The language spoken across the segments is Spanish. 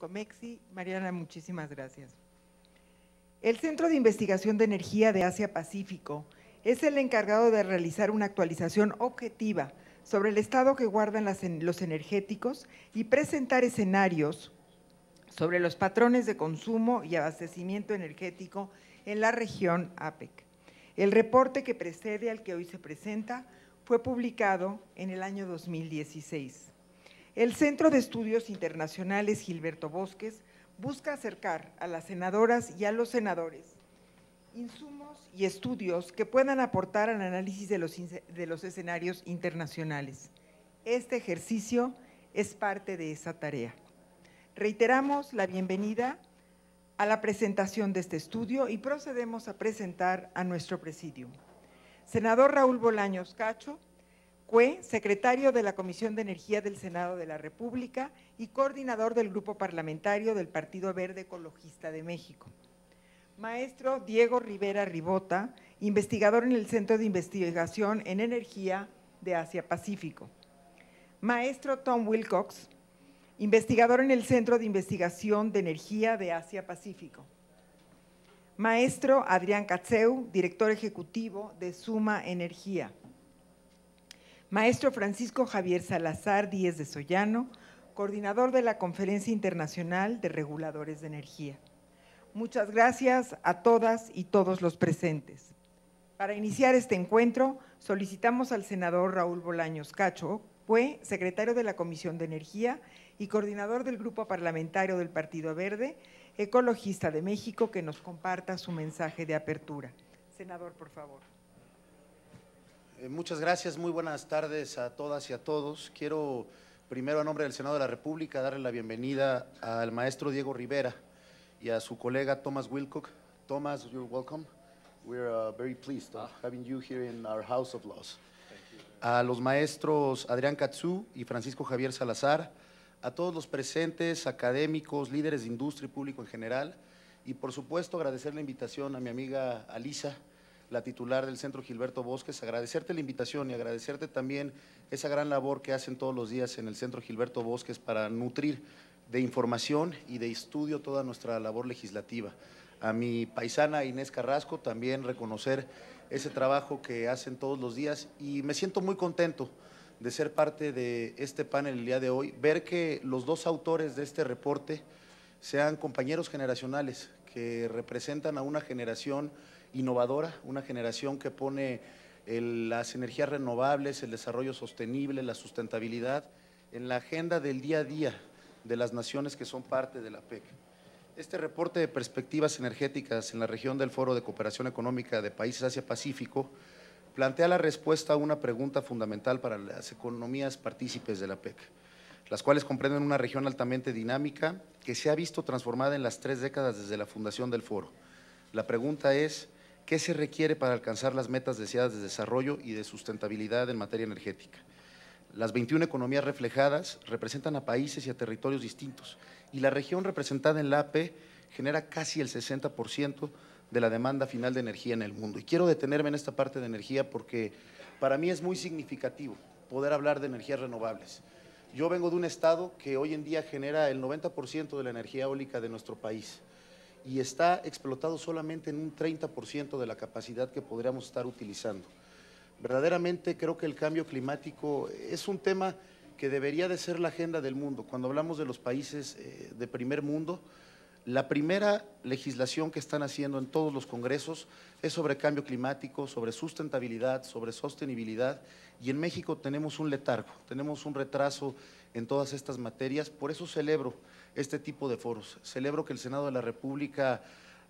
Comexi. Mariana, muchísimas gracias. El Centro de Investigación de Energía de Asia-Pacífico es el encargado de realizar una actualización objetiva sobre el estado que guardan los energéticos y presentar escenarios sobre los patrones de consumo y abastecimiento energético en la región APEC. El reporte que precede al que hoy se presenta fue publicado en el año 2016. El Centro de Estudios Internacionales Gilberto Bosques busca acercar a las senadoras y a los senadores insumos y estudios que puedan aportar al análisis de los, escenarios internacionales. Este ejercicio es parte de esa tarea. Reiteramos la bienvenida a la presentación de este estudio y procedemos a presentar a nuestro presidium. Senador Raúl Bolaños Cacho, Cue, secretario de la Comisión de Energía del Senado de la República y coordinador del Grupo Parlamentario del Partido Verde Ecologista de México. Maestro Diego Rivera Ribota, investigador en el Centro de Investigación en Energía de Asia-Pacífico. Maestro Tom Wilcox, investigador en el Centro de Investigación de Energía de Asia-Pacífico. Maestro Adrián Catzeu, director ejecutivo de Suma Energía. Maestro Francisco Javier Salazar Díez de Sollano, coordinador de la Conferencia Internacional de Reguladores de Energía. Muchas gracias a todas y todos los presentes. Para iniciar este encuentro, solicitamos al senador Raúl Bolaños Cacho, fue secretario de la Comisión de Energía y coordinador del Grupo Parlamentario del Partido Verde, Ecologista de México, que nos comparta su mensaje de apertura. Senador, por favor. Eh, muchas gracias, muy buenas tardes a todas y a todos. Quiero primero a nombre del Senado de la República darle la bienvenida al maestro Diego Rivera y a su colega Thomas Wilcock. Thomas, you're welcome. We're uh, very pleased having you here in our House of Laws. A los maestros Adrián Katsu y Francisco Javier Salazar, a todos los presentes, académicos, líderes de industria y público en general, y por supuesto agradecer la invitación a mi amiga Alisa, la titular del centro Gilberto Bosques, agradecerte la invitación y agradecerte también esa gran labor que hacen todos los días en el centro Gilberto Bosques para nutrir de información y de estudio toda nuestra labor legislativa. A mi paisana Inés Carrasco también reconocer ese trabajo que hacen todos los días y me siento muy contento de ser parte de este panel el día de hoy, ver que los dos autores de este reporte, sean compañeros generacionales que representan a una generación innovadora, una generación que pone eh, las energías renovables, el desarrollo sostenible, la sustentabilidad en la agenda del día a día de las naciones que son parte de la PEC. Este reporte de perspectivas energéticas en la región del Foro de Cooperación Económica de Países Asia-Pacífico plantea la respuesta a una pregunta fundamental para las economías partícipes de la PEC las cuales comprenden una región altamente dinámica que se ha visto transformada en las tres décadas desde la fundación del foro. La pregunta es, ¿qué se requiere para alcanzar las metas deseadas de desarrollo y de sustentabilidad en materia energética? Las 21 economías reflejadas representan a países y a territorios distintos y la región representada en la AP genera casi el 60% de la demanda final de energía en el mundo. Y quiero detenerme en esta parte de energía porque para mí es muy significativo poder hablar de energías renovables. Yo vengo de un estado que hoy en día genera el 90% de la energía eólica de nuestro país y está explotado solamente en un 30% de la capacidad que podríamos estar utilizando. Verdaderamente creo que el cambio climático es un tema que debería de ser la agenda del mundo. Cuando hablamos de los países eh, de primer mundo, la primera legislación que están haciendo en todos los congresos es sobre cambio climático, sobre sustentabilidad, sobre sostenibilidad y en México tenemos un letargo, tenemos un retraso en todas estas materias, por eso celebro este tipo de foros. Celebro que el Senado de la República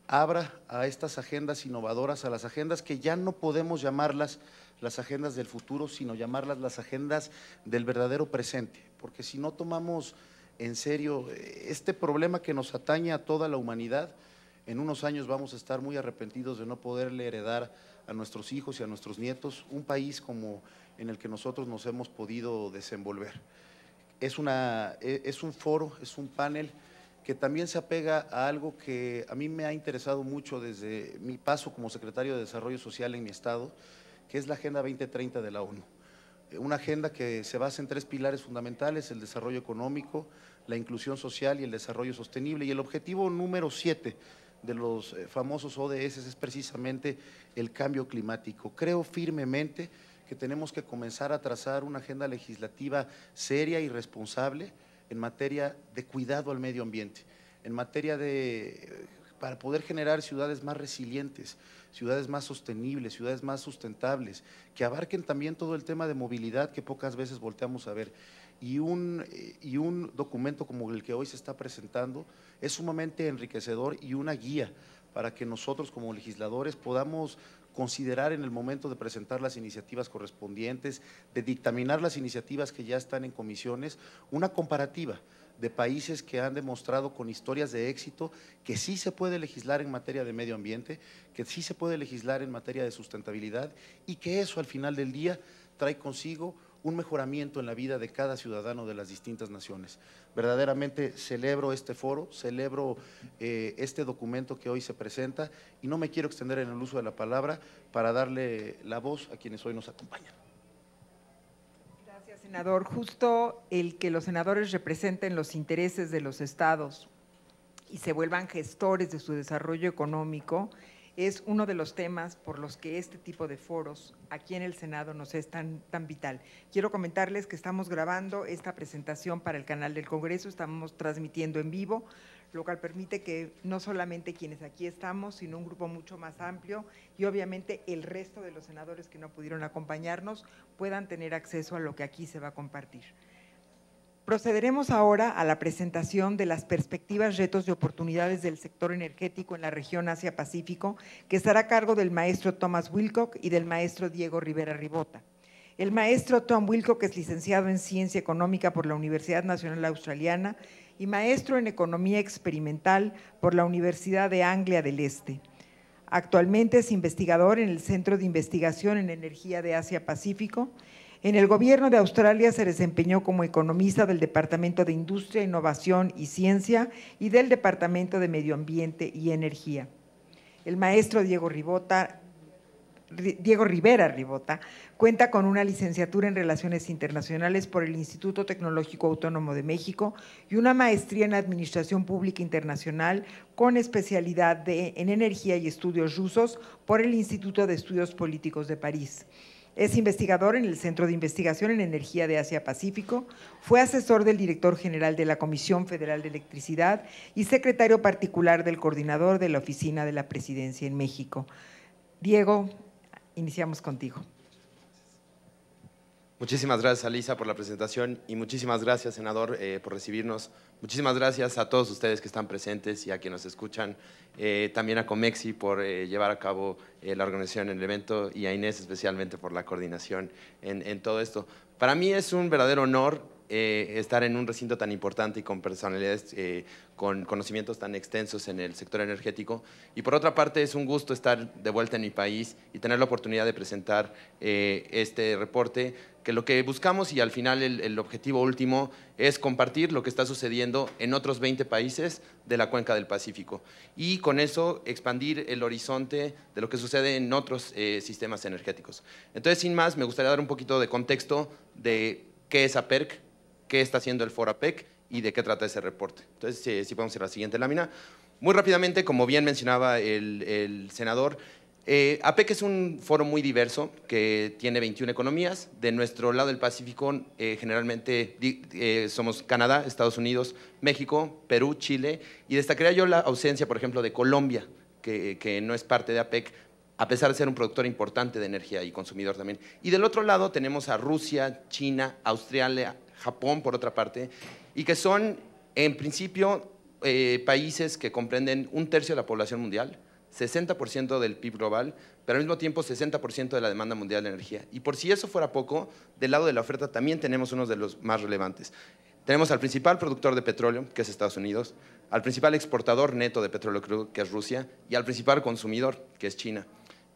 abra a estas agendas innovadoras, a las agendas que ya no podemos llamarlas las agendas del futuro, sino llamarlas las agendas del verdadero presente, porque si no tomamos en serio, este problema que nos atañe a toda la humanidad, en unos años vamos a estar muy arrepentidos de no poderle heredar a nuestros hijos y a nuestros nietos un país como en el que nosotros nos hemos podido desenvolver. Es, una, e, es un foro, es un panel que también se apega a algo que a mí me ha interesado mucho desde mi paso como secretario de Desarrollo Social en mi estado, que es la Agenda 2030 de la ONU. Una agenda que se basa en tres pilares fundamentales, el desarrollo económico, la inclusión social y el desarrollo sostenible. Y el objetivo número siete de los eh, famosos ODS es precisamente el cambio climático. Creo firmemente que tenemos que comenzar a trazar una agenda legislativa seria y responsable en materia de cuidado al medio ambiente, en materia de eh, para poder generar ciudades más resilientes, ciudades más sostenibles, ciudades más sustentables, que abarquen también todo el tema de movilidad que pocas veces volteamos a ver y un, y un documento como el que hoy se está presentando es sumamente enriquecedor y una guía para que nosotros como legisladores podamos considerar en el momento de presentar las iniciativas correspondientes, de dictaminar las iniciativas que ya están en comisiones, una comparativa de países que han demostrado con historias de éxito que sí se puede legislar en materia de medio ambiente, que sí se puede legislar en materia de sustentabilidad y que eso al final del día trae consigo un mejoramiento en la vida de cada ciudadano de las distintas naciones. Verdaderamente celebro este foro, celebro eh, este documento que hoy se presenta y no me quiero extender en el uso de la palabra para darle la voz a quienes hoy nos acompañan. Gracias, senador. Justo el que los senadores representen los intereses de los estados y se vuelvan gestores de su desarrollo económico es uno de los temas por los que este tipo de foros aquí en el Senado nos es tan, vital. Quiero comentarles que estamos grabando esta presentación para el canal del Congreso, estamos transmitiendo en vivo, lo cual permite que no solamente quienes aquí estamos, sino un grupo mucho más amplio y obviamente el resto de los senadores que no pudieron acompañarnos puedan tener acceso a lo que aquí se va a compartir. Procederemos ahora a la presentación de las perspectivas, retos y oportunidades del sector energético en la región Asia-Pacífico, que estará a cargo del maestro Thomas Wilcock y del maestro Diego Rivera Ribota. El maestro Tom Wilcock es licenciado en Ciencia Económica por la Universidad Nacional Australiana y maestro en Economía Experimental por la Universidad de Anglia del Este. Actualmente es investigador en el Centro de Investigación en Energía de Asia-Pacífico en el gobierno de Australia se desempeñó como economista del Departamento de Industria, Innovación y Ciencia y del Departamento de Medio Ambiente y Energía. El maestro Diego Ribota Rivera Ribota, cuenta con una licenciatura en Relaciones Internacionales por el Instituto Tecnológico Autónomo de México y una maestría en Administración Pública Internacional con especialidad en Energía y Estudios Rusos por el Instituto de Estudios Políticos de París. Es investigador en el Centro de Investigación en Energía de Asia-Pacífico, fue asesor del director general de la Comisión Federal de Electricidad y secretario particular del coordinador de la Oficina de la Presidencia en México. Diego, iniciamos contigo. Muchísimas gracias, Alisa, por la presentación y muchísimas gracias, senador, eh, por recibirnos. Muchísimas gracias a todos ustedes que están presentes y a quienes nos escuchan. Eh, también a Comexi por eh, llevar a cabo la organización en el evento y a Inés especialmente por la coordinación en todo esto. Para mí es un verdadero honor eh, estar en un recinto tan importante y con personalidades eh, con conocimientos tan extensos en el sector energético. Y por otra parte, es un gusto estar de vuelta en mi país y tener la oportunidad de presentar eh, este reporte, que lo que buscamos y al final el, el, objetivo último es compartir lo que está sucediendo en otros 20 países de la cuenca del Pacífico y con eso expandir el horizonte de lo que sucede en otros sistemas energéticos. Entonces, sin más, me gustaría dar un poquito de contexto de qué es APERC, qué está haciendo el foro APEC y de qué trata ese reporte. Entonces, eh, si, podemos ir a la siguiente lámina. Muy rápidamente, como bien mencionaba el, senador, eh, APEC es un foro muy diverso que tiene 21 economías. De nuestro lado del Pacífico, eh, generalmente somos Canadá, Estados Unidos, México, Perú, Chile. Y destacaría yo la ausencia, por ejemplo, de Colombia, que, que no es parte de APEC, a pesar de ser un productor importante de energía y consumidor también. Y del otro lado tenemos a Rusia, China, Australia, Japón por otra parte, y que son en principio eh, países que comprenden un tercio de la población mundial, 60% del PIB global, pero al mismo tiempo 60% de la demanda mundial de energía. Y por si eso fuera poco, del lado de la oferta también tenemos unos de los más relevantes. Tenemos al principal productor de petróleo, que es Estados Unidos, al principal exportador neto de petróleo crudo, que es Rusia, y al principal consumidor, que es China.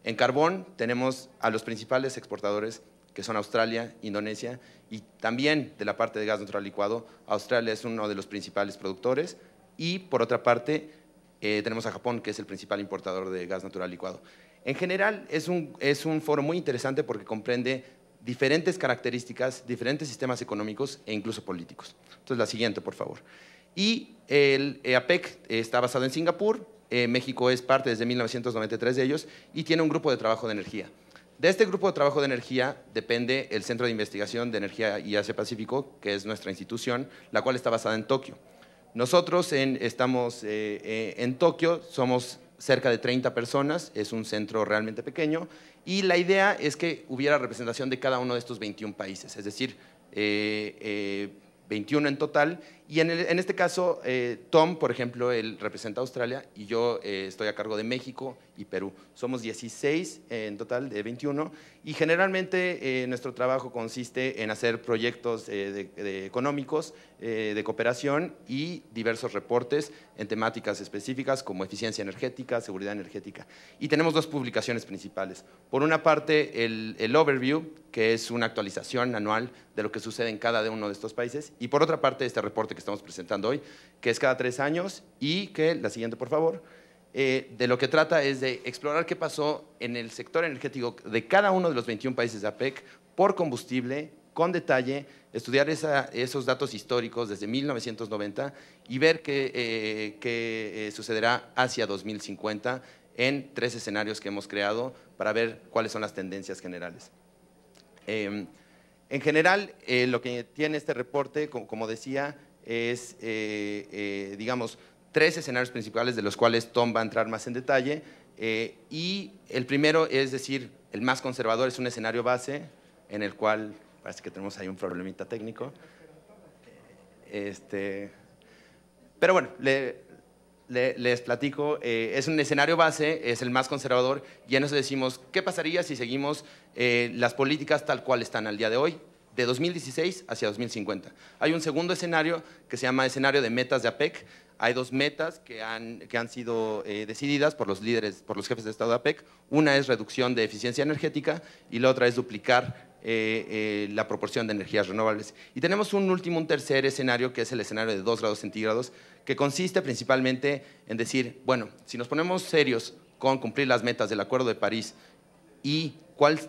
En carbón tenemos a los principales exportadores que son Australia, Indonesia y también de la parte de gas natural licuado, Australia es uno de los principales productores y por otra parte eh, tenemos a Japón, que es el principal importador de gas natural licuado. En general es un, foro muy interesante porque comprende diferentes características, diferentes sistemas económicos e incluso políticos. Entonces la siguiente, por favor. Y el eh, APEC eh, está basado en Singapur, México es parte desde 1993 de ellos y tiene un grupo de trabajo de energía. De este grupo de trabajo de energía depende el Centro de Investigación de Energía y Asia Pacífico, que es nuestra institución, la cual está basada en Tokio. Nosotros en, estamos eh, eh, en Tokio, somos cerca de 30 personas, es un centro realmente pequeño, y la idea es que hubiera representación de cada uno de estos 21 países, es decir, 21 eh, en total, y en, en este caso, eh, Tom, por ejemplo, él representa Australia y yo eh, estoy a cargo de México y Perú. Somos 16 eh, en total de 21 y generalmente nuestro trabajo consiste en hacer proyectos económicos de cooperación y diversos reportes en temáticas específicas como eficiencia energética, seguridad energética. Y tenemos dos publicaciones principales. Por una parte, el, el overview, que es una actualización anual de lo que sucede en cada uno de estos países, y por otra parte, este reporte que estamos presentando hoy, que es cada tres años y que, la siguiente por favor, eh, de lo que trata es de explorar qué pasó en el sector energético de cada uno de los 21 países de APEC por combustible, con detalle, estudiar esos datos históricos desde 1990 y ver qué, eh, eh, sucederá hacia 2050 en tres escenarios que hemos creado para ver cuáles son las tendencias generales. Em, en general, lo que tiene este reporte, como decía, es, eh, eh, digamos, tres escenarios principales de los cuales Tom va a entrar más en detalle. Eh, y el primero, es decir, el más conservador, es un escenario base en el cual parece que tenemos ahí un problemita técnico. Este, pero bueno, les platico, es un escenario base, es el más conservador, y en eso decimos, ¿qué pasaría si seguimos las políticas tal cual están al día de hoy? de 2016 hacia 2050. Hay un segundo escenario que se llama escenario de metas de APEC. Hay dos metas que han, que han sido eh, decididas por los líderes, por los jefes de Estado de APEC. Una es reducción de eficiencia energética y la otra es duplicar eh, eh, la proporción de energías renovables. Y tenemos un último, un tercer escenario que es el escenario de 2 grados centígrados, que consiste principalmente en decir, bueno, si nos ponemos serios con cumplir las metas del Acuerdo de París y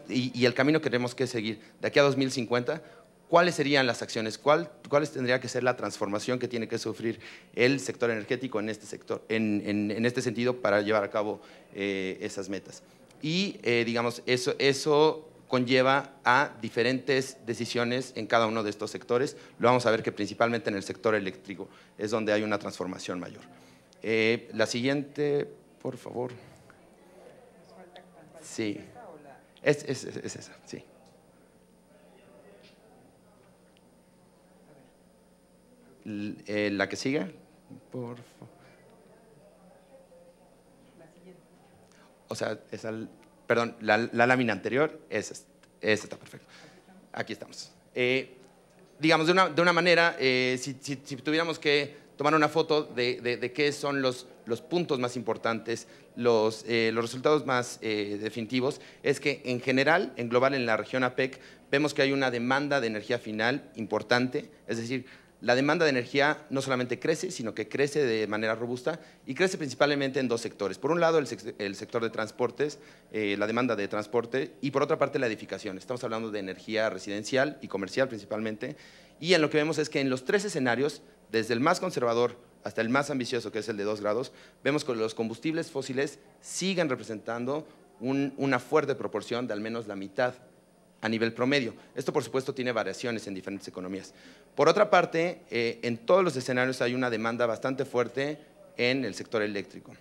y, el camino que tenemos que seguir de aquí a 2050, cuáles serían las acciones, cuál, cuáles tendría que ser la transformación que tiene que sufrir el sector energético en este, sector, en, este sentido para llevar a cabo eh, esas metas. Y eh, digamos, eso, conlleva a diferentes decisiones en cada uno de estos sectores. Lo vamos a ver que principalmente en el sector eléctrico es donde hay una transformación mayor. Eh, la siguiente, por favor. Sí. Es, es, es esa, sí. Eh, la que sigue, por favor. O sea, esa, perdón, la, lámina anterior, esa, está perfecta. Aquí estamos. Eh, digamos, de una, de una manera, eh, si, si, tuviéramos que tomar una foto de, de, qué son los, los puntos más importantes, eh, los, resultados más eh, definitivos es que en general, en global, en la región APEC, vemos que hay una demanda de energía final importante, es decir, la demanda de energía no solamente crece, sino que crece de manera robusta y crece principalmente en dos sectores. Por un lado, el, sector de transportes, eh, la demanda de transporte, y por otra parte, la edificación. Estamos hablando de energía residencial y comercial principalmente. Y en lo que vemos es que en los tres escenarios, desde el más conservador hasta el más ambicioso, que es el de 2 grados, vemos que los combustibles fósiles siguen representando una fuerte proporción de al menos la mitad a nivel promedio. Esto, por supuesto, tiene variaciones en diferentes economías. Por otra parte, eh, en todos los escenarios hay una demanda bastante fuerte en el sector eléctrico.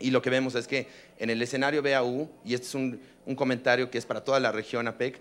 Y lo que vemos es que en el escenario BAU, y este es un, un comentario que es para toda la región APEC,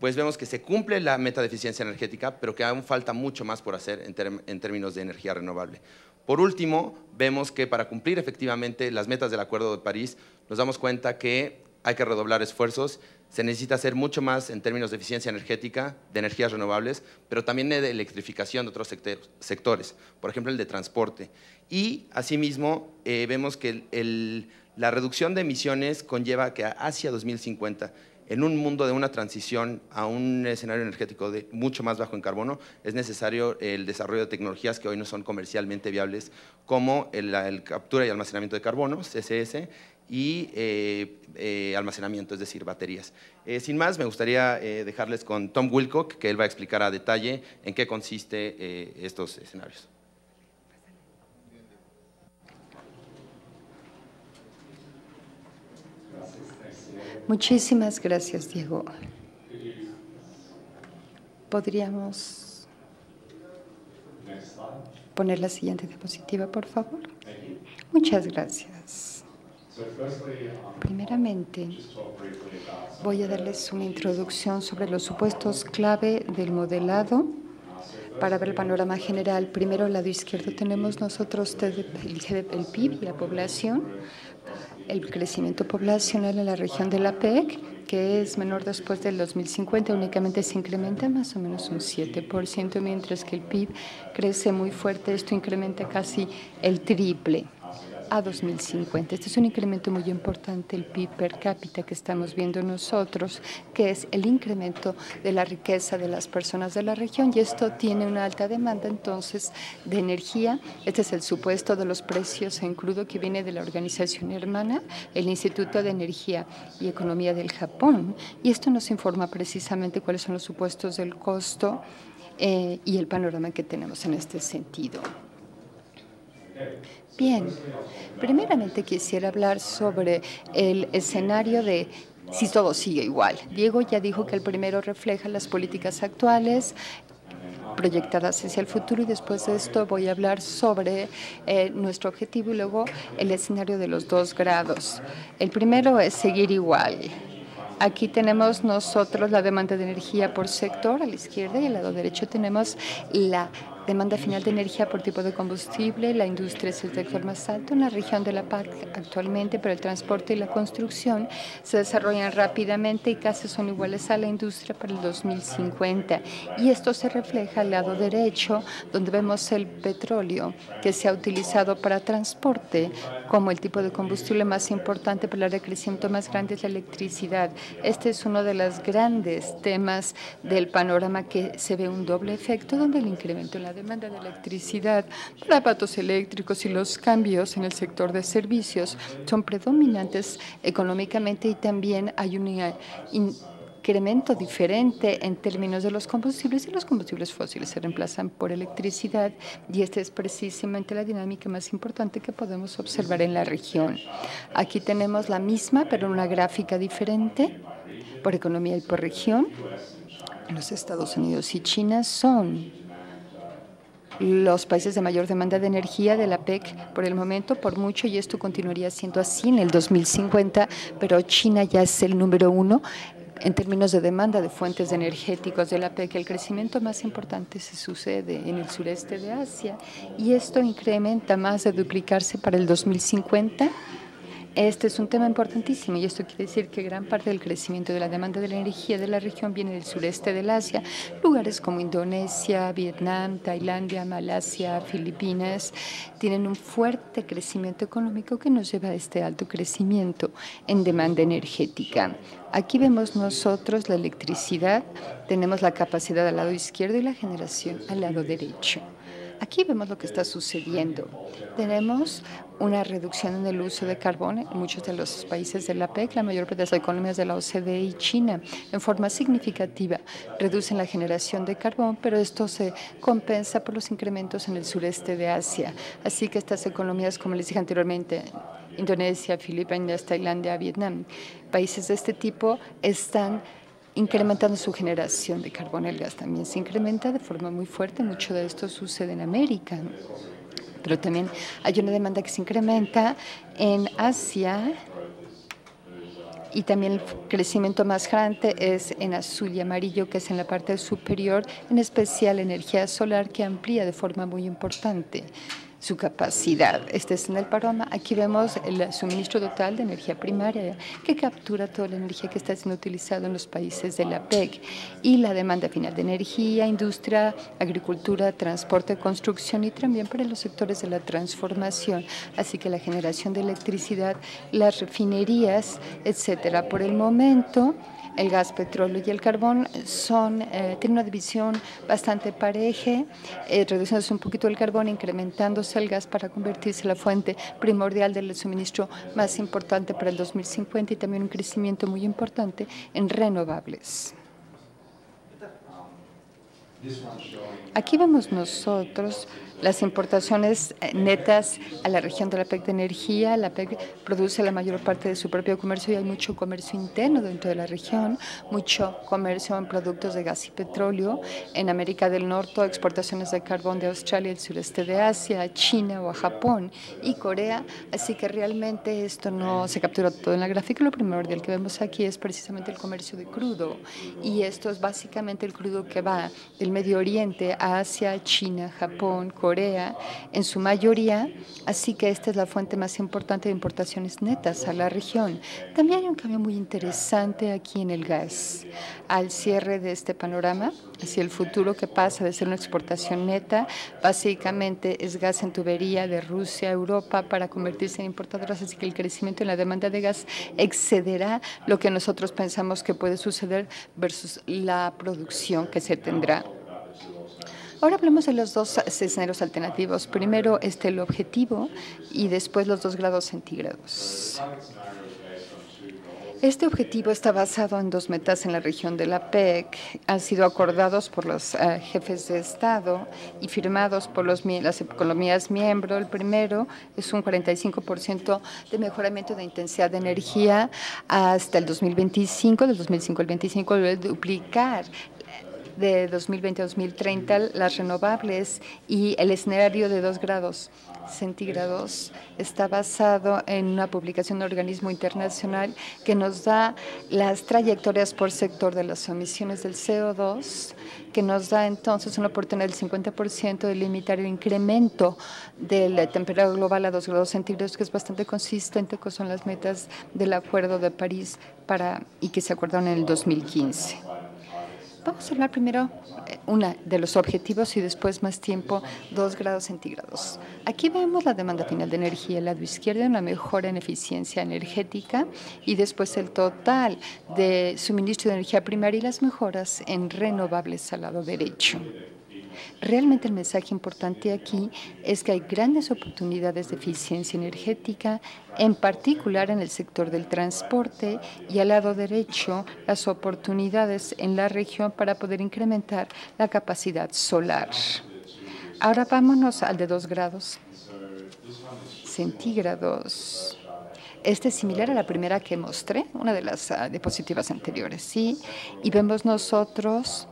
pues vemos que se cumple la meta de eficiencia energética, pero que aún falta mucho más por hacer en, términos de energía renovable. Por último, vemos que para cumplir efectivamente las metas del Acuerdo de París, nos damos cuenta que hay que redoblar esfuerzos, se necesita hacer mucho más en términos de eficiencia energética, de energías renovables, pero también de electrificación de otros sectores, por ejemplo el de transporte. Y asimismo eh, vemos que la reducción de emisiones conlleva que hacia 2050 en un mundo de una transición a un escenario energético mucho más bajo en carbono, es necesario el desarrollo de tecnologías que hoy no son comercialmente viables, como el captura y almacenamiento de carbono, CCS, y eh, eh, almacenamiento, es decir, baterías. Eh, sin más, me gustaría dejarles con Tom Wilcock, que él va a explicar a detalle en qué consiste estos escenarios. Muchísimas gracias, Diego. Podríamos poner la siguiente diapositiva, por favor. Muchas gracias. Primeramente, voy a darles una introducción sobre los supuestos clave del modelado para ver el panorama general. Primero, al lado izquierdo tenemos nosotros el PIB y la población el crecimiento poblacional en la región de la PEC, que es menor después del 2050, únicamente se incrementa más o menos un 7%, mientras que el PIB crece muy fuerte, esto incrementa casi el triple a 2050. Este es un incremento muy importante, el PIB per cápita que estamos viendo nosotros, que es el incremento de la riqueza de las personas de la región y esto tiene una alta demanda entonces de energía. Este es el supuesto de los precios en crudo que viene de la organización hermana, el Instituto de Energía y Economía del Japón y esto nos informa precisamente cuáles son los supuestos del costo eh, y el panorama que tenemos en este sentido. Bien, primeramente quisiera hablar sobre el escenario de si todo sigue igual. Diego ya dijo que el primero refleja las políticas actuales proyectadas hacia el futuro y después de esto voy a hablar sobre eh, nuestro objetivo y luego el escenario de los dos grados. El primero es seguir igual. Aquí tenemos nosotros la demanda de energía por sector a la izquierda y al lado derecho tenemos la demanda final de energía por tipo de combustible, la industria es el sector más alto en la región de la PAC actualmente, pero el transporte y la construcción se desarrollan rápidamente y casi son iguales a la industria para el 2050. Y esto se refleja al lado derecho, donde vemos el petróleo que se ha utilizado para transporte como el tipo de combustible más importante, para el crecimiento más grande es la electricidad. Este es uno de los grandes temas del panorama que se ve un doble efecto, donde el incremento en la demanda de electricidad zapatos eléctricos y los cambios en el sector de servicios son predominantes económicamente y también hay un incremento diferente en términos de los combustibles y los combustibles fósiles se reemplazan por electricidad y esta es precisamente la dinámica más importante que podemos observar en la región. Aquí tenemos la misma pero una gráfica diferente por economía y por región. Los Estados Unidos y China son los países de mayor demanda de energía de la PEC por el momento, por mucho, y esto continuaría siendo así en el 2050, pero China ya es el número uno en términos de demanda de fuentes energéticas de la PEC, el crecimiento más importante se sucede en el sureste de Asia y esto incrementa más de duplicarse para el 2050 este es un tema importantísimo y esto quiere decir que gran parte del crecimiento de la demanda de la energía de la región viene del sureste del Asia, lugares como Indonesia, Vietnam, Tailandia, Malasia, Filipinas, tienen un fuerte crecimiento económico que nos lleva a este alto crecimiento en demanda energética. Aquí vemos nosotros la electricidad, tenemos la capacidad al lado izquierdo y la generación al lado derecho. Aquí vemos lo que está sucediendo. Tenemos una reducción en el uso de carbón en muchos de los países de la PEC, la mayor parte de las economías de la OCDE y China, en forma significativa. Reducen la generación de carbón, pero esto se compensa por los incrementos en el sureste de Asia. Así que estas economías, como les dije anteriormente, Indonesia, Filipinas, Tailandia, Vietnam, países de este tipo están incrementando su generación de carbón. El gas también se incrementa de forma muy fuerte. Mucho de esto sucede en América pero también hay una demanda que se incrementa en Asia y también el crecimiento más grande es en azul y amarillo, que es en la parte superior, en especial energía solar que amplía de forma muy importante su capacidad. Este es en el Paroma. Aquí vemos el suministro total de energía primaria que captura toda la energía que está siendo utilizada en los países de la PEC y la demanda final de energía, industria, agricultura, transporte, construcción y también para los sectores de la transformación. Así que la generación de electricidad, las refinerías, etcétera. Por el momento, el gas, petróleo y el carbón son, eh, tienen una división bastante pareja, eh, reduciéndose un poquito el carbón, incrementándose el gas para convertirse en la fuente primordial del suministro más importante para el 2050 y también un crecimiento muy importante en renovables. Aquí vemos nosotros las importaciones eh, netas a la región de la PEC de energía, la PEC produce la mayor parte de su propio comercio y hay mucho comercio interno dentro de la región, mucho comercio en productos de gas y petróleo. En América del Norte, exportaciones de carbón de Australia, el sureste de Asia, China o Japón y Corea. Así que realmente esto no se captura todo en la gráfica. Lo primero del que vemos aquí es precisamente el comercio de crudo y esto es básicamente el crudo que va del Medio Oriente a Asia, China, Japón, Corea, en su mayoría, así que esta es la fuente más importante de importaciones netas a la región. También hay un cambio muy interesante aquí en el gas. Al cierre de este panorama, hacia el futuro que pasa de ser una exportación neta, básicamente es gas en tubería de Rusia a Europa para convertirse en importadoras, así que el crecimiento en la demanda de gas excederá lo que nosotros pensamos que puede suceder versus la producción que se tendrá Ahora hablemos de los dos escenarios alternativos. Primero, este, el objetivo y después los dos grados centígrados. Este objetivo está basado en dos metas en la región de la PEC. Han sido acordados por los eh, jefes de Estado y firmados por las economías miembro. El primero es un 45% de mejoramiento de intensidad de energía hasta el 2025, del 2005 al debe duplicar de 2020 a 2030 las renovables y el escenario de 2 grados centígrados está basado en una publicación de un organismo internacional que nos da las trayectorias por sector de las emisiones del CO2, que nos da entonces una oportunidad del 50% de limitar el incremento de la eh, temperatura global a 2 grados centígrados, que es bastante consistente con las metas del Acuerdo de París para, y que se acordaron en el 2015. Vamos a hablar primero eh, de los objetivos y después más tiempo, dos grados centígrados. Aquí vemos la demanda final de energía, al lado izquierdo, una mejora en eficiencia energética y después el total de suministro de energía primaria y las mejoras en renovables al lado derecho. Realmente el mensaje importante aquí es que hay grandes oportunidades de eficiencia energética, en particular en el sector del transporte y al lado derecho las oportunidades en la región para poder incrementar la capacidad solar. Ahora vámonos al de 2 grados centígrados. Este es similar a la primera que mostré, una de las ah, diapositivas anteriores, ¿sí? Y vemos nosotros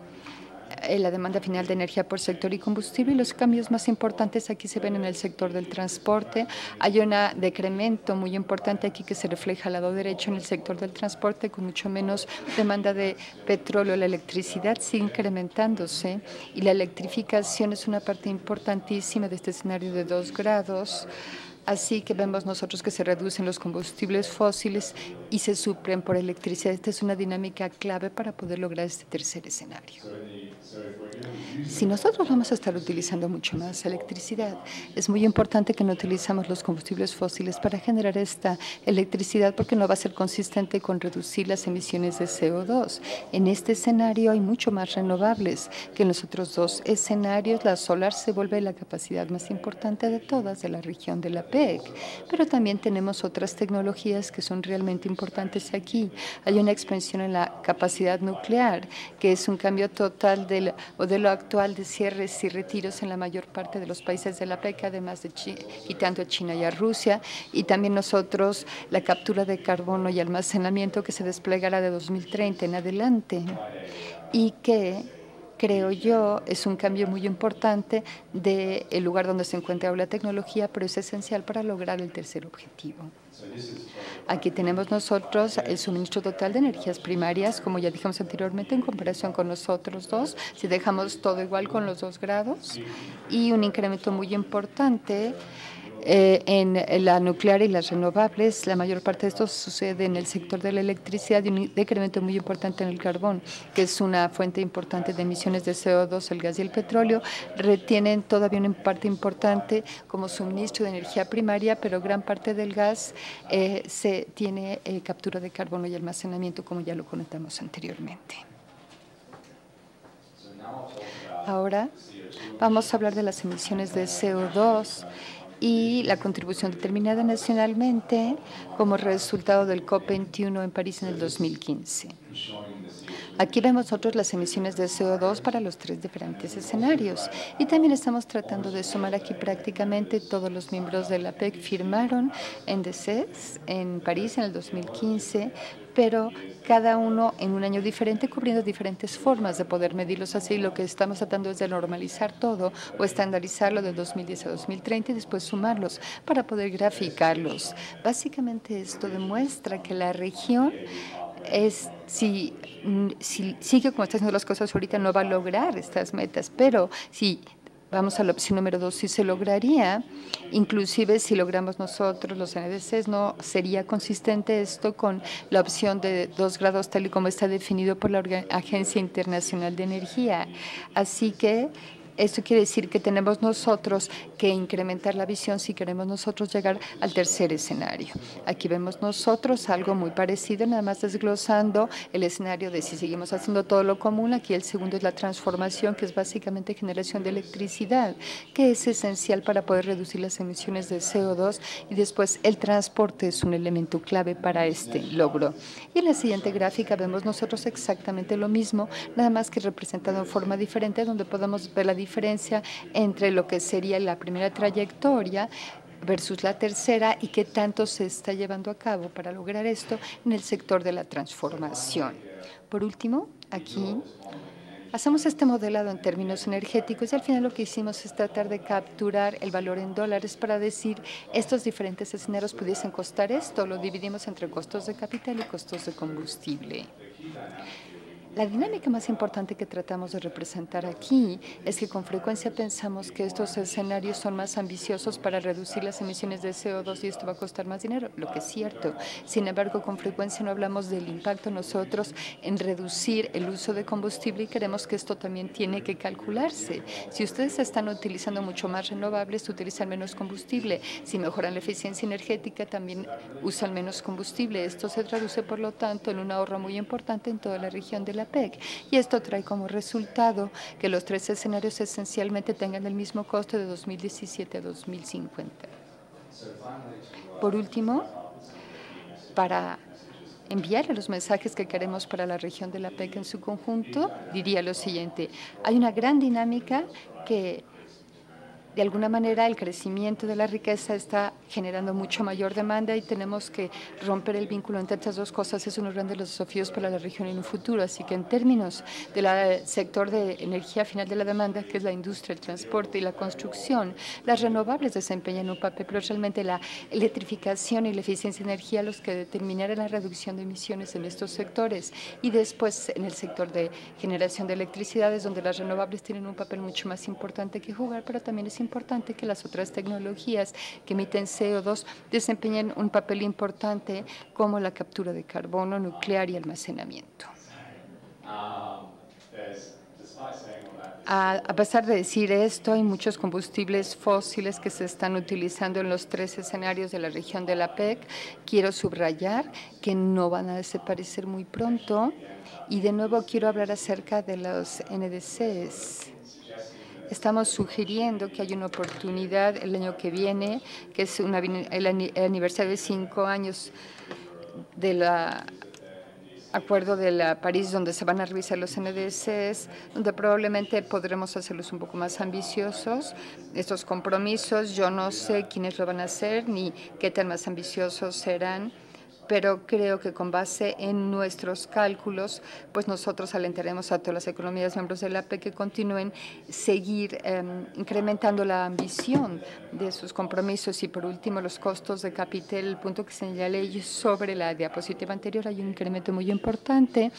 eh, la demanda final de energía por sector y combustible y los cambios más importantes aquí se ven en el sector del transporte. Hay un decremento muy importante aquí que se refleja al lado derecho en el sector del transporte con mucho menos demanda de petróleo. La electricidad sigue incrementándose y la electrificación es una parte importantísima de este escenario de dos grados. Así que vemos nosotros que se reducen los combustibles fósiles y se suplen por electricidad. Esta es una dinámica clave para poder lograr este tercer escenario. Si nosotros vamos a estar utilizando mucho más electricidad, es muy importante que no utilizamos los combustibles fósiles para generar esta electricidad porque no va a ser consistente con reducir las emisiones de CO2. En este escenario hay mucho más renovables que en los otros dos escenarios. La solar se vuelve la capacidad más importante de todas de la región de la PEC, pero también tenemos otras tecnologías que son realmente importantes aquí. Hay una expansión en la capacidad nuclear, que es un cambio total de el modelo actual de cierres y retiros en la mayor parte de los países de la PEC, además de China, quitando a China y a Rusia, y también nosotros la captura de carbono y almacenamiento que se desplegará de 2030 en adelante y que creo yo, es un cambio muy importante del lugar donde se encuentra la tecnología, pero es esencial para lograr el tercer objetivo. Aquí tenemos nosotros el suministro total de energías primarias, como ya dijimos anteriormente, en comparación con los otros dos, si dejamos todo igual con los dos grados, y un incremento muy importante eh, en la nuclear y las renovables, la mayor parte de esto sucede en el sector de la electricidad y un decremento muy importante en el carbón, que es una fuente importante de emisiones de CO2, el gas y el petróleo. Retienen todavía una parte importante como suministro de energía primaria, pero gran parte del gas eh, se tiene eh, captura de carbono y almacenamiento, como ya lo comentamos anteriormente. Ahora vamos a hablar de las emisiones de CO2 y la contribución determinada nacionalmente como resultado del COP21 en París en el 2015. Aquí vemos otros las emisiones de CO2 para los tres diferentes escenarios y también estamos tratando de sumar aquí prácticamente todos los miembros de la PEC firmaron en DCES en París en el 2015 pero cada uno en un año diferente, cubriendo diferentes formas de poder medirlos así. Lo que estamos tratando es de normalizar todo o estandarizarlo de 2010 a 2030 y después sumarlos para poder graficarlos. Básicamente esto demuestra que la región es si, sigue como está haciendo las cosas ahorita no va a lograr estas metas, pero si vamos a la opción número dos, si se lograría, inclusive si logramos nosotros los NDCs, no sería consistente esto con la opción de dos grados tal y como está definido por la Agencia Internacional de Energía. Así que esto quiere decir que tenemos nosotros que incrementar la visión si queremos nosotros llegar al tercer escenario. Aquí vemos nosotros algo muy parecido, nada más desglosando el escenario de si seguimos haciendo todo lo común. Aquí el segundo es la transformación, que es básicamente generación de electricidad, que es esencial para poder reducir las emisiones de CO2. Y después el transporte es un elemento clave para este logro. Y en la siguiente gráfica vemos nosotros exactamente lo mismo, nada más que representado en forma diferente, donde podemos ver la diferencia entre lo que sería la primera trayectoria versus la tercera y qué tanto se está llevando a cabo para lograr esto en el sector de la transformación. Por último, aquí hacemos este modelado en términos energéticos y al final lo que hicimos es tratar de capturar el valor en dólares para decir estos diferentes escenarios pudiesen costar esto, lo dividimos entre costos de capital y costos de combustible. La dinámica más importante que tratamos de representar aquí es que con frecuencia pensamos que estos escenarios son más ambiciosos para reducir las emisiones de CO2 y esto va a costar más dinero, lo que es cierto. Sin embargo, con frecuencia no hablamos del impacto nosotros en reducir el uso de combustible y queremos que esto también tiene que calcularse. Si ustedes están utilizando mucho más renovables, utilizan menos combustible. Si mejoran la eficiencia energética, también usan menos combustible. Esto se traduce, por lo tanto, en un ahorro muy importante en toda la región de la pec Y esto trae como resultado que los tres escenarios esencialmente tengan el mismo costo de 2017 a 2050. Por último, para enviar los mensajes que queremos para la región de la PEC en su conjunto, diría lo siguiente. Hay una gran dinámica que de alguna manera el crecimiento de la riqueza está generando mucho mayor demanda y tenemos que romper el vínculo entre estas dos cosas. Es uno de los desafíos para la región en un futuro. Así que en términos del ah, sector de energía final de la demanda, que es la industria, el transporte y la construcción, las renovables desempeñan un papel, pero realmente la electrificación y la eficiencia energética energía los que determinarán la reducción de emisiones en estos sectores. Y después en el sector de generación de electricidad es donde las renovables tienen un papel mucho más importante que jugar, pero también es importante que las otras tecnologías que emiten CO2 desempeñen un papel importante como la captura de carbono nuclear y almacenamiento. A, pesar de decir esto, hay muchos combustibles fósiles que se están utilizando en los tres escenarios de la región de la PEC. Quiero subrayar que no van a desaparecer muy pronto. Y de nuevo quiero hablar acerca de los NDCs. Estamos sugiriendo que hay una oportunidad el año que viene, que es una, el aniversario de cinco años del acuerdo de la París, donde se van a revisar los NDCs, donde probablemente podremos hacerlos un poco más ambiciosos. Estos compromisos, yo no sé quiénes lo van a hacer ni qué tan más ambiciosos serán pero creo que con base en nuestros cálculos, pues nosotros alentaremos a todas las economías miembros de la e que continúen seguir em, incrementando la ambición de sus compromisos y por último los costos de capital, el punto que señalé sobre la diapositiva anterior, hay un incremento muy importante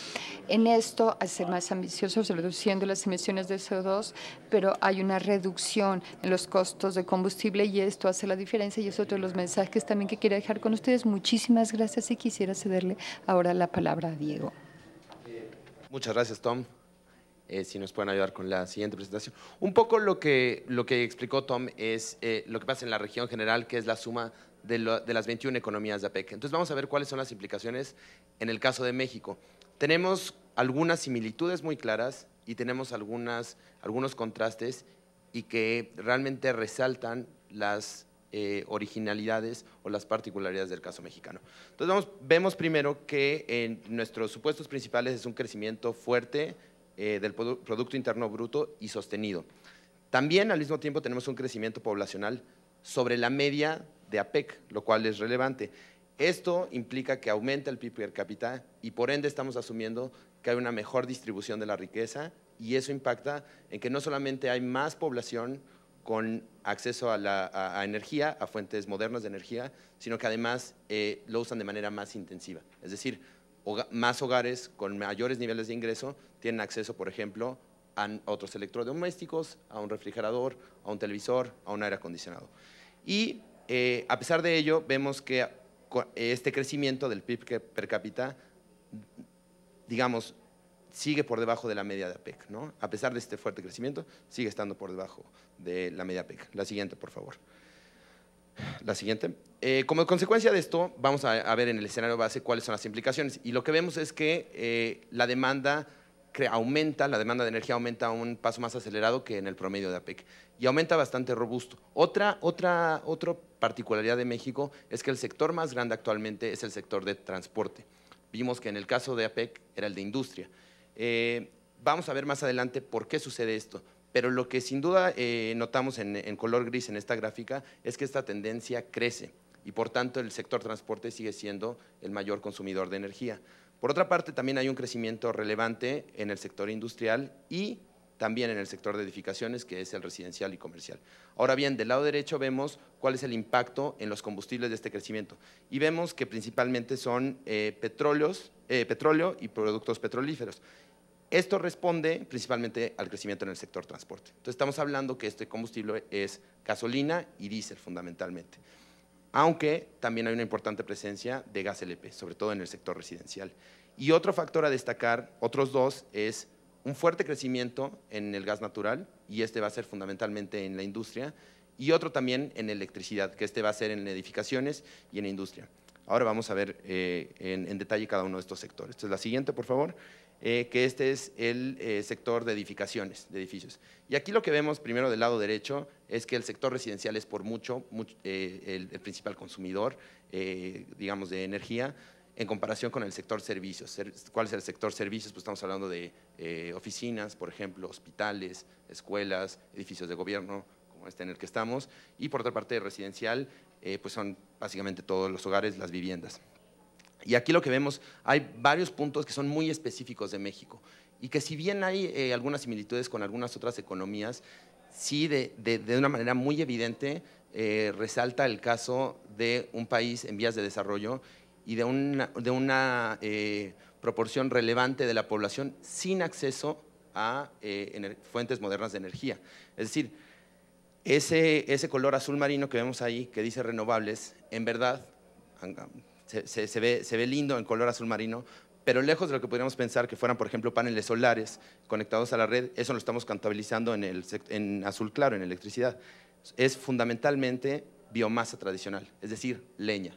en esto, al ser más ambiciosos, reduciendo las emisiones de CO2, pero hay una reducción en los costos de combustible y esto hace la diferencia y es otro de los mensajes también que quería dejar con ustedes. Muchísimas gracias. Así quisiera cederle ahora la palabra a Diego. Eh, muchas gracias, Tom. Eh, si nos pueden ayudar con la siguiente presentación. Un poco lo que, lo que explicó Tom es eh, lo que pasa en la región general, que es la suma de, las 21 economías de APEC. Entonces vamos a ver cuáles son las implicaciones en el caso de México. Tenemos algunas similitudes muy claras y tenemos algunas, algunos contrastes y que realmente resaltan las eh, originalidades o las particularidades del caso mexicano. Entonces vemos primero que en nuestros supuestos principales es un crecimiento fuerte eh, del Producto Interno Bruto y sostenido. También al mismo tiempo tenemos un crecimiento poblacional sobre la media de APEC, lo cual es relevante. Esto implica que aumenta el PIB per cápita y por ende estamos asumiendo que hay una mejor distribución de la riqueza y eso impacta en que no solamente hay más población con acceso a, la, energía, a fuentes modernas de energía, sino que además eh, lo usan de manera más intensiva. Es decir, más hogares con mayores niveles de ingreso tienen acceso, por ejemplo, a otros electrodomésticos, a un refrigerador, a un televisor, a un aire acondicionado. Y eh, a pesar de ello, vemos que este crecimiento del PIB per cápita, digamos, sigue por debajo de la media de APEC, ¿no? A pesar de este fuerte crecimiento, sigue estando por debajo de la media APEC. La siguiente, por favor. La siguiente. Eh, como consecuencia de esto, vamos a, ver en el escenario base cuáles son las implicaciones. Y lo que vemos es que eh, la demanda aumenta, la demanda de energía aumenta a un paso más acelerado que en el promedio de APEC y aumenta bastante robusto. Otra, otra, otra particularidad de México es que el sector más grande actualmente es el sector de transporte. Vimos que en el caso de APEC era el de industria eh, vamos a ver más adelante por qué sucede esto, pero lo que sin duda eh, notamos en, color gris en esta gráfica es que esta tendencia crece y por tanto el sector transporte sigue siendo el mayor consumidor de energía. Por otra parte, también hay un crecimiento relevante en el sector industrial y también en el sector de edificaciones, que es el residencial y comercial. Ahora bien, del lado derecho vemos cuál es el impacto en los combustibles de este crecimiento y vemos que principalmente son eh, petróleos, petróleo y productos petrolíferos. Esto responde principalmente al crecimiento en el sector transporte. Entonces estamos hablando que este combustible es gasolina y diésel fundamentalmente, aunque también hay una importante presencia de gas LP, sobre todo en el sector residencial. Y otro factor a destacar, otros dos, es un fuerte crecimiento en el gas natural, y este va a ser fundamentalmente en la industria, y otro también en electricidad, que este va a ser en edificaciones y en industria. Ahora vamos a ver eh, en, en, detalle cada uno de estos sectores. Entonces, la siguiente, por favor. Eh, que este es el eh, sector de edificaciones, de edificios. Y aquí lo que vemos primero del lado derecho es que el sector residencial es por mucho, eh, el, el, principal consumidor, digamos, de energía en comparación con el sector servicios. ¿Cuál es el sector servicios? Pues estamos hablando de oficinas, por ejemplo, hospitales, escuelas, edificios de gobierno, como este en el que estamos. Y por otra parte, residencial, pues son básicamente todos los hogares, las viviendas. Y aquí lo que vemos, hay varios puntos que son muy específicos de México y que si bien hay eh, algunas similitudes con algunas otras economías, sí de, una manera muy evidente eh, resalta el caso de un país en vías de desarrollo y de una, de una eh, proporción relevante de la población sin acceso a fuentes modernas de energía. Es decir, ese, ese color azul marino que vemos ahí, que dice renovables, en verdad se, ve, lindo en color azul marino, pero lejos de lo que podríamos pensar que fueran, por ejemplo, paneles solares conectados a la red, eso lo estamos contabilizando en azul claro, en electricidad. Es fundamentalmente biomasa tradicional, es decir, leña.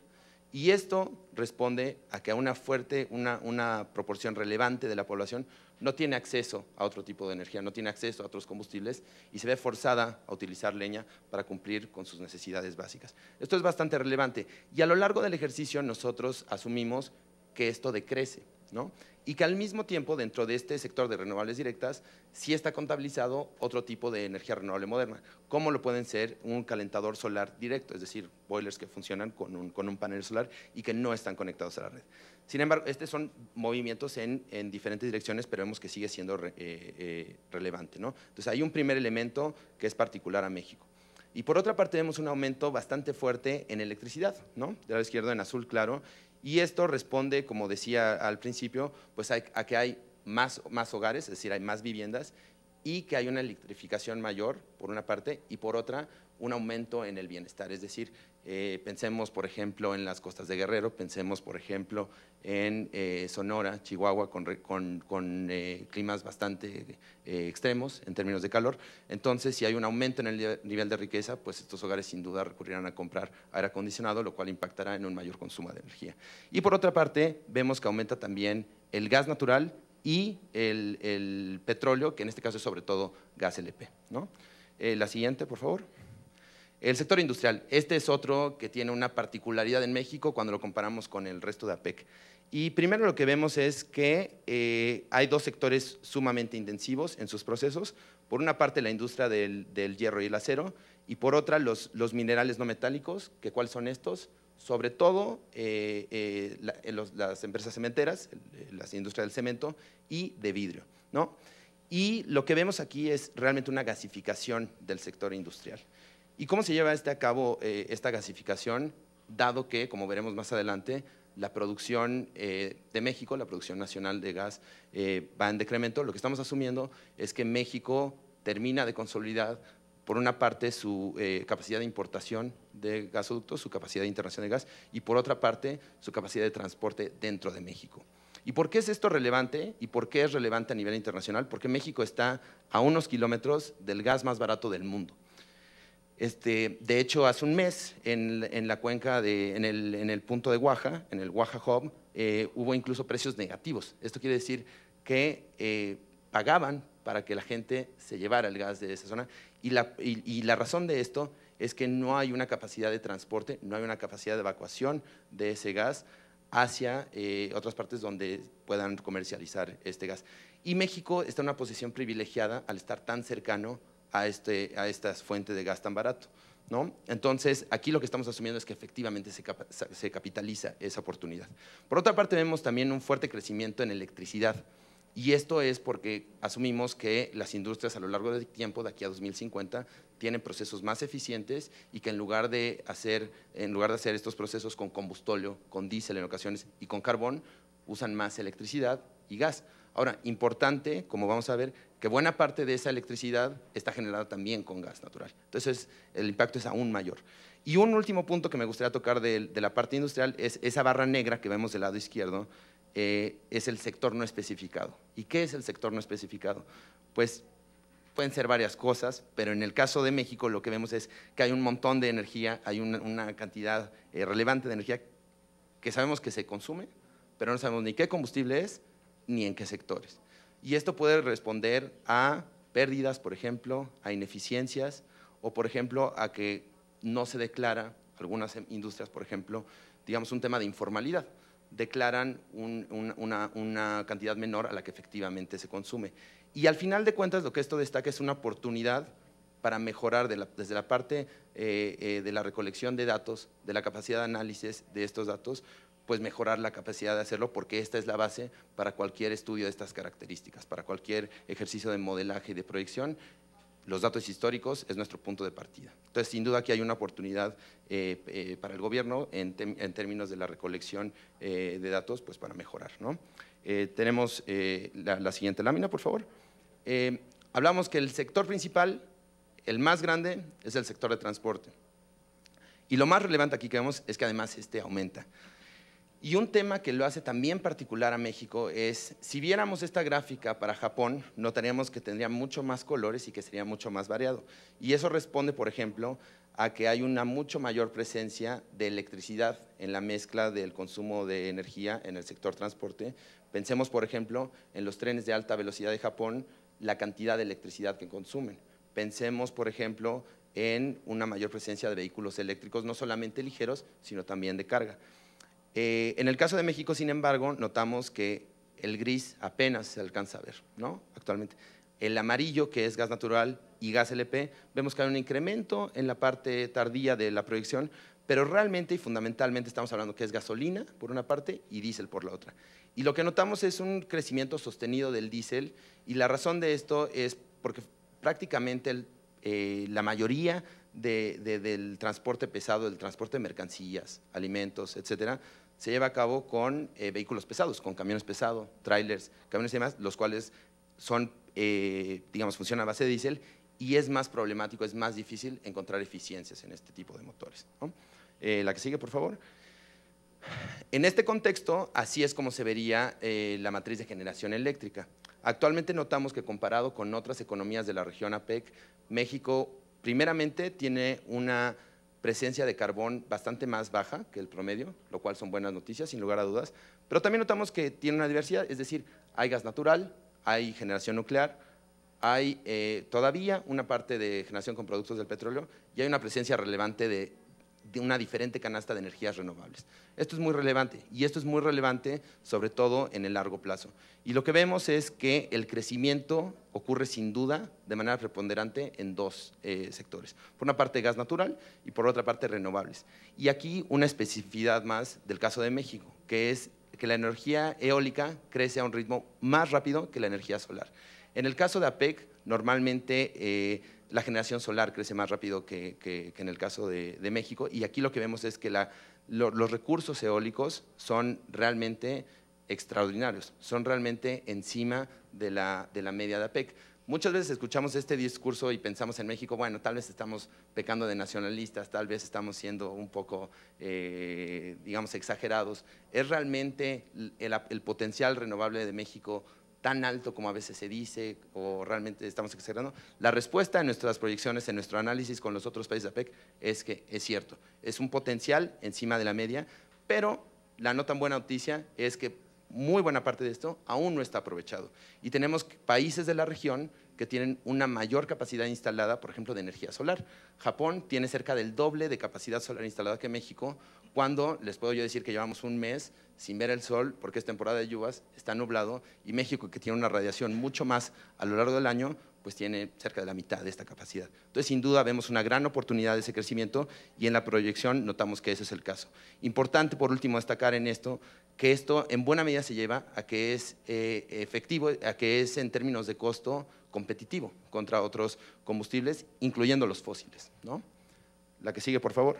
Y esto responde a que una fuerte, una, proporción relevante de la población no tiene acceso a otro tipo de energía, no tiene acceso a otros combustibles y se ve forzada a utilizar leña para cumplir con sus necesidades básicas. Esto es bastante relevante y a lo largo del ejercicio nosotros asumimos que esto decrece. ¿no? y que al mismo tiempo dentro de este sector de renovables directas sí está contabilizado otro tipo de energía renovable moderna, como lo pueden ser un calentador solar directo, es decir, boilers que funcionan con un, con un panel solar y que no están conectados a la red. Sin embargo, estos son movimientos en, en diferentes direcciones, pero vemos que sigue siendo eh, eh, relevante. ¿no? Entonces, hay un primer elemento que es particular a México. Y por otra parte vemos un aumento bastante fuerte en electricidad, ¿no? De la izquierda en azul, claro, y esto responde, como decía al principio, pues a, que hay más, más hogares, es decir, hay más viviendas y que hay una electrificación mayor, por una parte, y por otra, un aumento en el bienestar. Es decir, eh, pensemos, por ejemplo, en las costas de Guerrero, pensemos, por ejemplo, en eh, Sonora, Chihuahua, con, eh, climas bastante extremos en términos de calor. Entonces, si hay un aumento en el nivel de riqueza, pues estos hogares sin duda recurrirán a comprar aire acondicionado, lo cual impactará en un mayor consumo de energía. Y por otra parte, vemos que aumenta también el gas natural y el, petróleo, que en este caso es sobre todo gas LP. la siguiente, por favor. El sector industrial, este es otro que tiene una particularidad en México cuando lo comparamos con el resto de APEC. Y primero lo que vemos es que eh, hay dos sectores sumamente intensivos en sus procesos. Por una parte la industria del, hierro y el acero y por otra los, minerales no metálicos, que cuáles son estos, sobre todo eh, eh, las empresas cementeras, las industria del cemento y de vidrio. Y lo que vemos aquí es realmente una gasificación del sector industrial. ¿Y cómo se lleva este a cabo eh, esta gasificación? Dado que, como veremos más adelante, la producción eh, de México, la producción nacional de gas, eh, va en decremento. Lo que estamos asumiendo es que México termina de consolidar, por una parte, su capacidad de importación de gasoductos, su capacidad de internación de gas, y por otra parte, su capacidad de transporte dentro de México. ¿Y por qué es esto relevante? ¿Y por qué es relevante a nivel internacional? Porque México está a unos kilómetros del gas más barato del mundo. Este, de hecho, hace un mes en, la cuenca, en, el, punto de Guaja, en el Guaja Hub, eh, hubo incluso precios negativos. Esto quiere decir que eh, pagaban para que la gente se llevara el gas de esa zona. Y la, razón de esto es que no hay una capacidad de transporte, no hay una capacidad de evacuación de ese gas hacia eh, otras partes donde puedan comercializar este gas. Y México está en una posición privilegiada al estar tan cercano a, este, a esta fuente de gas tan barato. ¿No? Entonces, aquí lo que estamos asumiendo es que efectivamente se, capitaliza esa oportunidad. Por otra parte, vemos también un fuerte crecimiento en electricidad. Y esto es porque asumimos que las industrias a lo largo del tiempo, de aquí a 2050, tienen procesos más eficientes y que en lugar de hacer, en lugar de hacer estos procesos con combustóleo, con diésel en ocasiones y con carbón, usan más electricidad y gas. Ahora, importante, como vamos a ver, que buena parte de esa electricidad está generada también con gas natural. Entonces, el impacto es aún mayor. Y un último punto que me gustaría tocar de, la parte industrial es esa barra negra que vemos del lado izquierdo, eh, es el sector no especificado. ¿Y qué es el sector no especificado? Pues pueden ser varias cosas, pero en el caso de México lo que vemos es que hay un montón de energía, hay una, cantidad eh, relevante de energía que sabemos que se consume, pero no sabemos ni qué combustible es ni en qué sectores. Y esto puede responder a pérdidas, por ejemplo, a ineficiencias o, por ejemplo, a que no se declara, algunas em, industrias, por ejemplo, digamos un tema de informalidad, declaran una, cantidad menor a la que efectivamente se consume. Y al final de cuentas, lo que esto destaca es una oportunidad para mejorar desde la parte eh, eh, de la recolección de datos, de la capacidad de análisis de estos datos, pues mejorar la capacidad de hacerlo porque esta es la base para cualquier estudio de estas características, para cualquier ejercicio de modelaje y de proyección. Los datos históricos es nuestro punto de partida. Entonces, sin duda aquí hay una oportunidad eh, eh, para el gobierno en, términos de la recolección eh, de datos, pues para mejorar. tenemos la, la, siguiente lámina, por favor. hablamos que el sector principal, el más grande, es el sector de transporte. Y lo más relevante aquí que vemos es que además este aumenta. Y un tema que lo hace también particular a México es, si viéramos esta gráfica para Japón, notaríamos que tendría mucho más colores y que sería mucho más variado. Y eso responde, por ejemplo, a que hay una mucho mayor presencia de electricidad en la mezcla del consumo de energía en el sector transporte. Pensemos, por ejemplo, en los trenes de alta velocidad de Japón, la cantidad de electricidad que consumen. Pensemos, por ejemplo, en una mayor presencia de vehículos eléctricos, no solamente ligeros, sino también de carga. Eh, en el caso de México, sin embargo, notamos que el gris apenas se alcanza a ver, ¿no? Actualmente. El amarillo, que es gas natural y gas LP, vemos que hay un incremento en la parte tardía de la proyección, pero realmente y fundamentalmente estamos hablando que es gasolina por una parte y diésel por la otra. Y lo que notamos es un crecimiento sostenido del diésel y la razón de esto es porque prácticamente eh, la mayoría del transporte pesado, del transporte de mercancías, alimentos, etcétera, se lleva a cabo con eh, vehículos pesados, con camiones pesados, trailers, camiones y demás, los cuales son, eh, digamos, funcionan a base de diésel y es más problemático, es más difícil encontrar eficiencias en este tipo de motores. Eh, la que sigue, por favor. En este contexto, así es como se vería la matriz de generación eléctrica. Actualmente notamos que comparado con otras economías de la región APEC, México primeramente tiene una presencia de carbón bastante más baja que el promedio, lo cual son buenas noticias, sin lugar a dudas. Pero también notamos que tiene una diversidad, es decir, hay gas natural, hay generación nuclear, hay eh, todavía una parte de generación con productos del petróleo y hay una presencia relevante de de una diferente canasta de energías renovables. Esto es muy relevante y esto es muy relevante sobre todo en el largo plazo. Y lo que vemos es que el crecimiento ocurre sin duda de manera preponderante en dos eh, sectores. Por una parte gas natural y por otra parte renovables. Y aquí una especificidad más del caso de México, que es que la energía eólica crece a un ritmo más rápido que la energía solar. En el caso de APEC, normalmente... Eh, la generación solar crece más rápido que, en el caso de, México y aquí lo que vemos es que los recursos eólicos son realmente extraordinarios, son realmente encima de la, de la media de APEC. Muchas veces escuchamos este discurso y pensamos en México, bueno, tal vez estamos pecando de nacionalistas, tal vez estamos siendo un poco, eh, digamos, exagerados. ¿Es realmente el, potencial renovable de México tan alto como a veces se dice o realmente estamos exagerando? La respuesta en nuestras proyecciones, en nuestro análisis con los otros países de APEC es que es cierto, es un potencial encima de la media, pero la no tan buena noticia es que muy buena parte de esto aún no está aprovechado. Y tenemos países de la región que tienen una mayor capacidad instalada, por ejemplo, de energía solar. Japón tiene cerca del doble de capacidad solar instalada que México, cuando les puedo yo decir que llevamos un mes sin ver el sol, porque es temporada de lluvias, está nublado, y México, que tiene una radiación mucho más a lo largo del año, pues tiene cerca de la mitad de esta capacidad. Entonces, sin duda, vemos una gran oportunidad de ese crecimiento y en la proyección notamos que ese es el caso. Importante, por último, destacar en esto que esto en buena medida se lleva a que es eh, efectivo, a que es en términos de costo competitivo contra otros combustibles, incluyendo los fósiles. ¿no? La que sigue, por favor.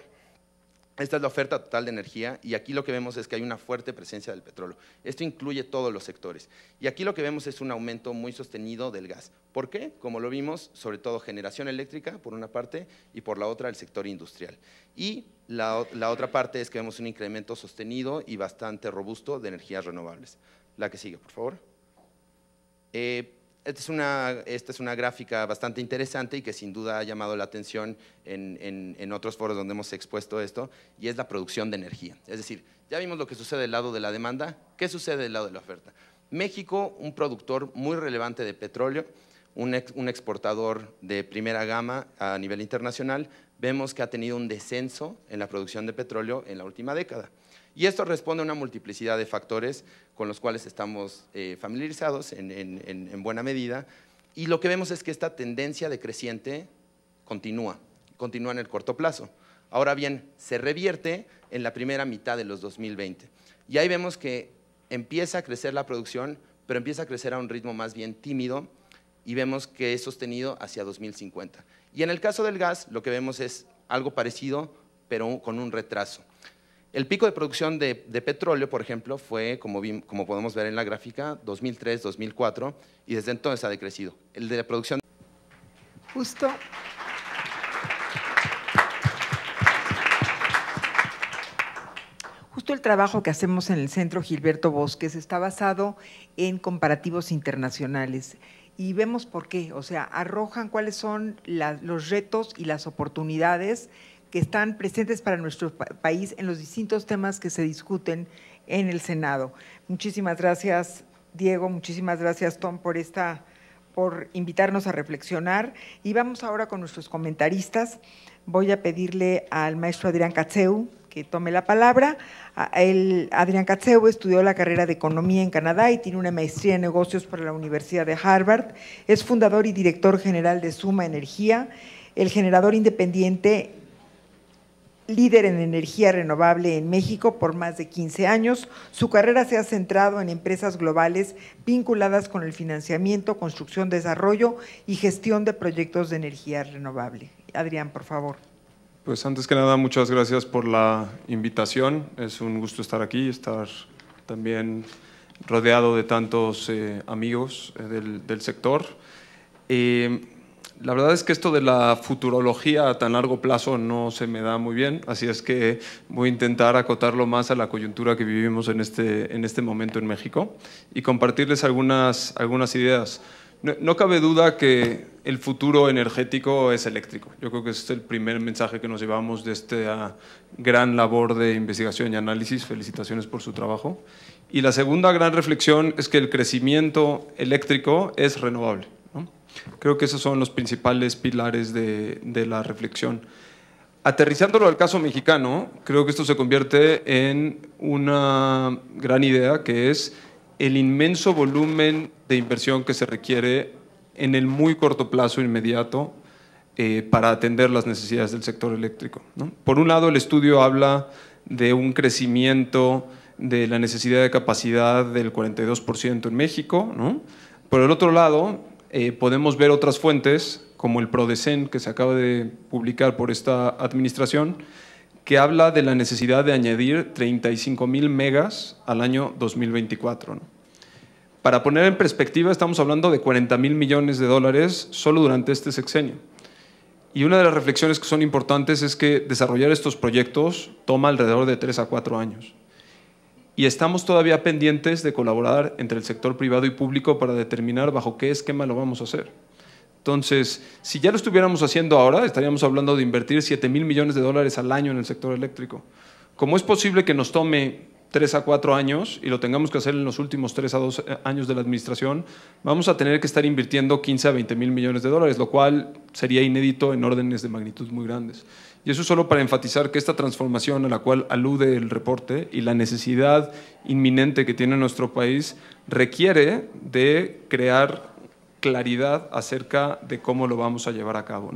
Esta es la oferta total de energía y aquí lo que vemos es que hay una fuerte presencia del petróleo. Esto incluye todos los sectores. Y aquí lo que vemos es un aumento muy sostenido del gas. ¿Por qué? Como lo vimos, sobre todo generación eléctrica por una parte y por la otra el sector industrial. Y la, otra parte es que vemos un incremento sostenido y bastante robusto de energías renovables. La que sigue, por favor. Eh, esta es, una, gráfica bastante interesante y que sin duda ha llamado la atención en, otros foros donde hemos expuesto esto, y es la producción de energía. Es decir, ya vimos lo que sucede del lado de la demanda, ¿qué sucede del lado de la oferta? México, un productor muy relevante de petróleo, un exportador de primera gama a nivel internacional, vemos que ha tenido un descenso en la producción de petróleo en la última década. Y esto responde a una multiplicidad de factores con los cuales estamos eh, familiarizados en buena medida. Y lo que vemos es que esta tendencia decreciente continúa, continúa en el corto plazo. Ahora bien, se revierte en la primera mitad de los 2020. Y ahí vemos que empieza a crecer la producción, pero empieza a crecer a un ritmo más bien tímido y vemos que es sostenido hacia 2050. Y en el caso del gas, lo que vemos es algo parecido, pero con un retraso. El pico de producción de, petróleo, por ejemplo, fue, como, podemos ver en la gráfica, 2003-2004 y desde entonces ha decrecido. El de la producción... Justo. Justo el trabajo que hacemos en el Centro Gilberto Bosques está basado en comparativos internacionales y vemos por qué, o sea, arrojan cuáles son los retos y las oportunidades que están presentes para nuestro país en los distintos temas que se discuten en el Senado. Muchísimas gracias, Diego, muchísimas gracias, Tom, por esta por invitarnos a reflexionar. Y vamos ahora con nuestros comentaristas. Voy a pedirle al maestro Adrián Catseu que tome la palabra. El, Adrián Catseu estudió la carrera de Economía en Canadá y tiene una maestría en negocios por la Universidad de Harvard. Es fundador y director general de Suma Energía, el generador independiente líder en energía renovable en México por más de 15 años. Su carrera se ha centrado en empresas globales vinculadas con el financiamiento, construcción, desarrollo y gestión de proyectos de energía renovable. Adrián, por favor. Pues antes que nada, muchas gracias por la invitación. Es un gusto estar aquí, estar también rodeado de tantos eh, amigos eh, del, sector. Eh, la verdad es que esto de la futurología a tan largo plazo no se me da muy bien, así es que voy a intentar acotarlo más a la coyuntura que vivimos en este, en este momento en México y compartirles algunas, algunas ideas. No, no, cabe duda que el futuro energético es eléctrico. Yo creo que ese es el primer mensaje que nos llevamos de esta gran labor de investigación y análisis. Felicitaciones por su trabajo. Y la segunda gran reflexión es que el crecimiento eléctrico es renovable. Creo que esos son los principales pilares de, la reflexión. Aterrizándolo al caso mexicano, creo que esto se convierte en una gran idea que es el inmenso volumen de inversión que se requiere en el muy corto plazo inmediato eh, para atender las necesidades del sector eléctrico. Por un lado, el estudio habla de un crecimiento de la necesidad de capacidad del 42% en México. Por el otro lado, eh, podemos ver otras fuentes, como el Prodesen que se acaba de publicar por esta administración, que habla de la necesidad de añadir 35 mil megas al año 2024. Para poner en perspectiva, estamos hablando de 40 mil millones de dólares solo durante este sexenio. Y una de las reflexiones que son importantes es que desarrollar estos proyectos toma alrededor de 3 a 4 años y estamos todavía pendientes de colaborar entre el sector privado y público para determinar bajo qué esquema lo vamos a hacer. Entonces, si ya lo estuviéramos haciendo ahora, estaríamos hablando de invertir 7 mil millones de dólares al año en el sector eléctrico. Como es posible que nos tome 3 a 4 años y lo tengamos que hacer en los últimos 3 a 2 eh, años de la administración, vamos a tener que estar invirtiendo 15 a 20 mil millones de dólares, lo cual sería inédito en órdenes de magnitud muy grandes. Y eso solo para enfatizar que esta transformación a la cual alude el reporte y la necesidad inminente que tiene nuestro país requiere de crear claridad acerca de cómo lo vamos a llevar a cabo.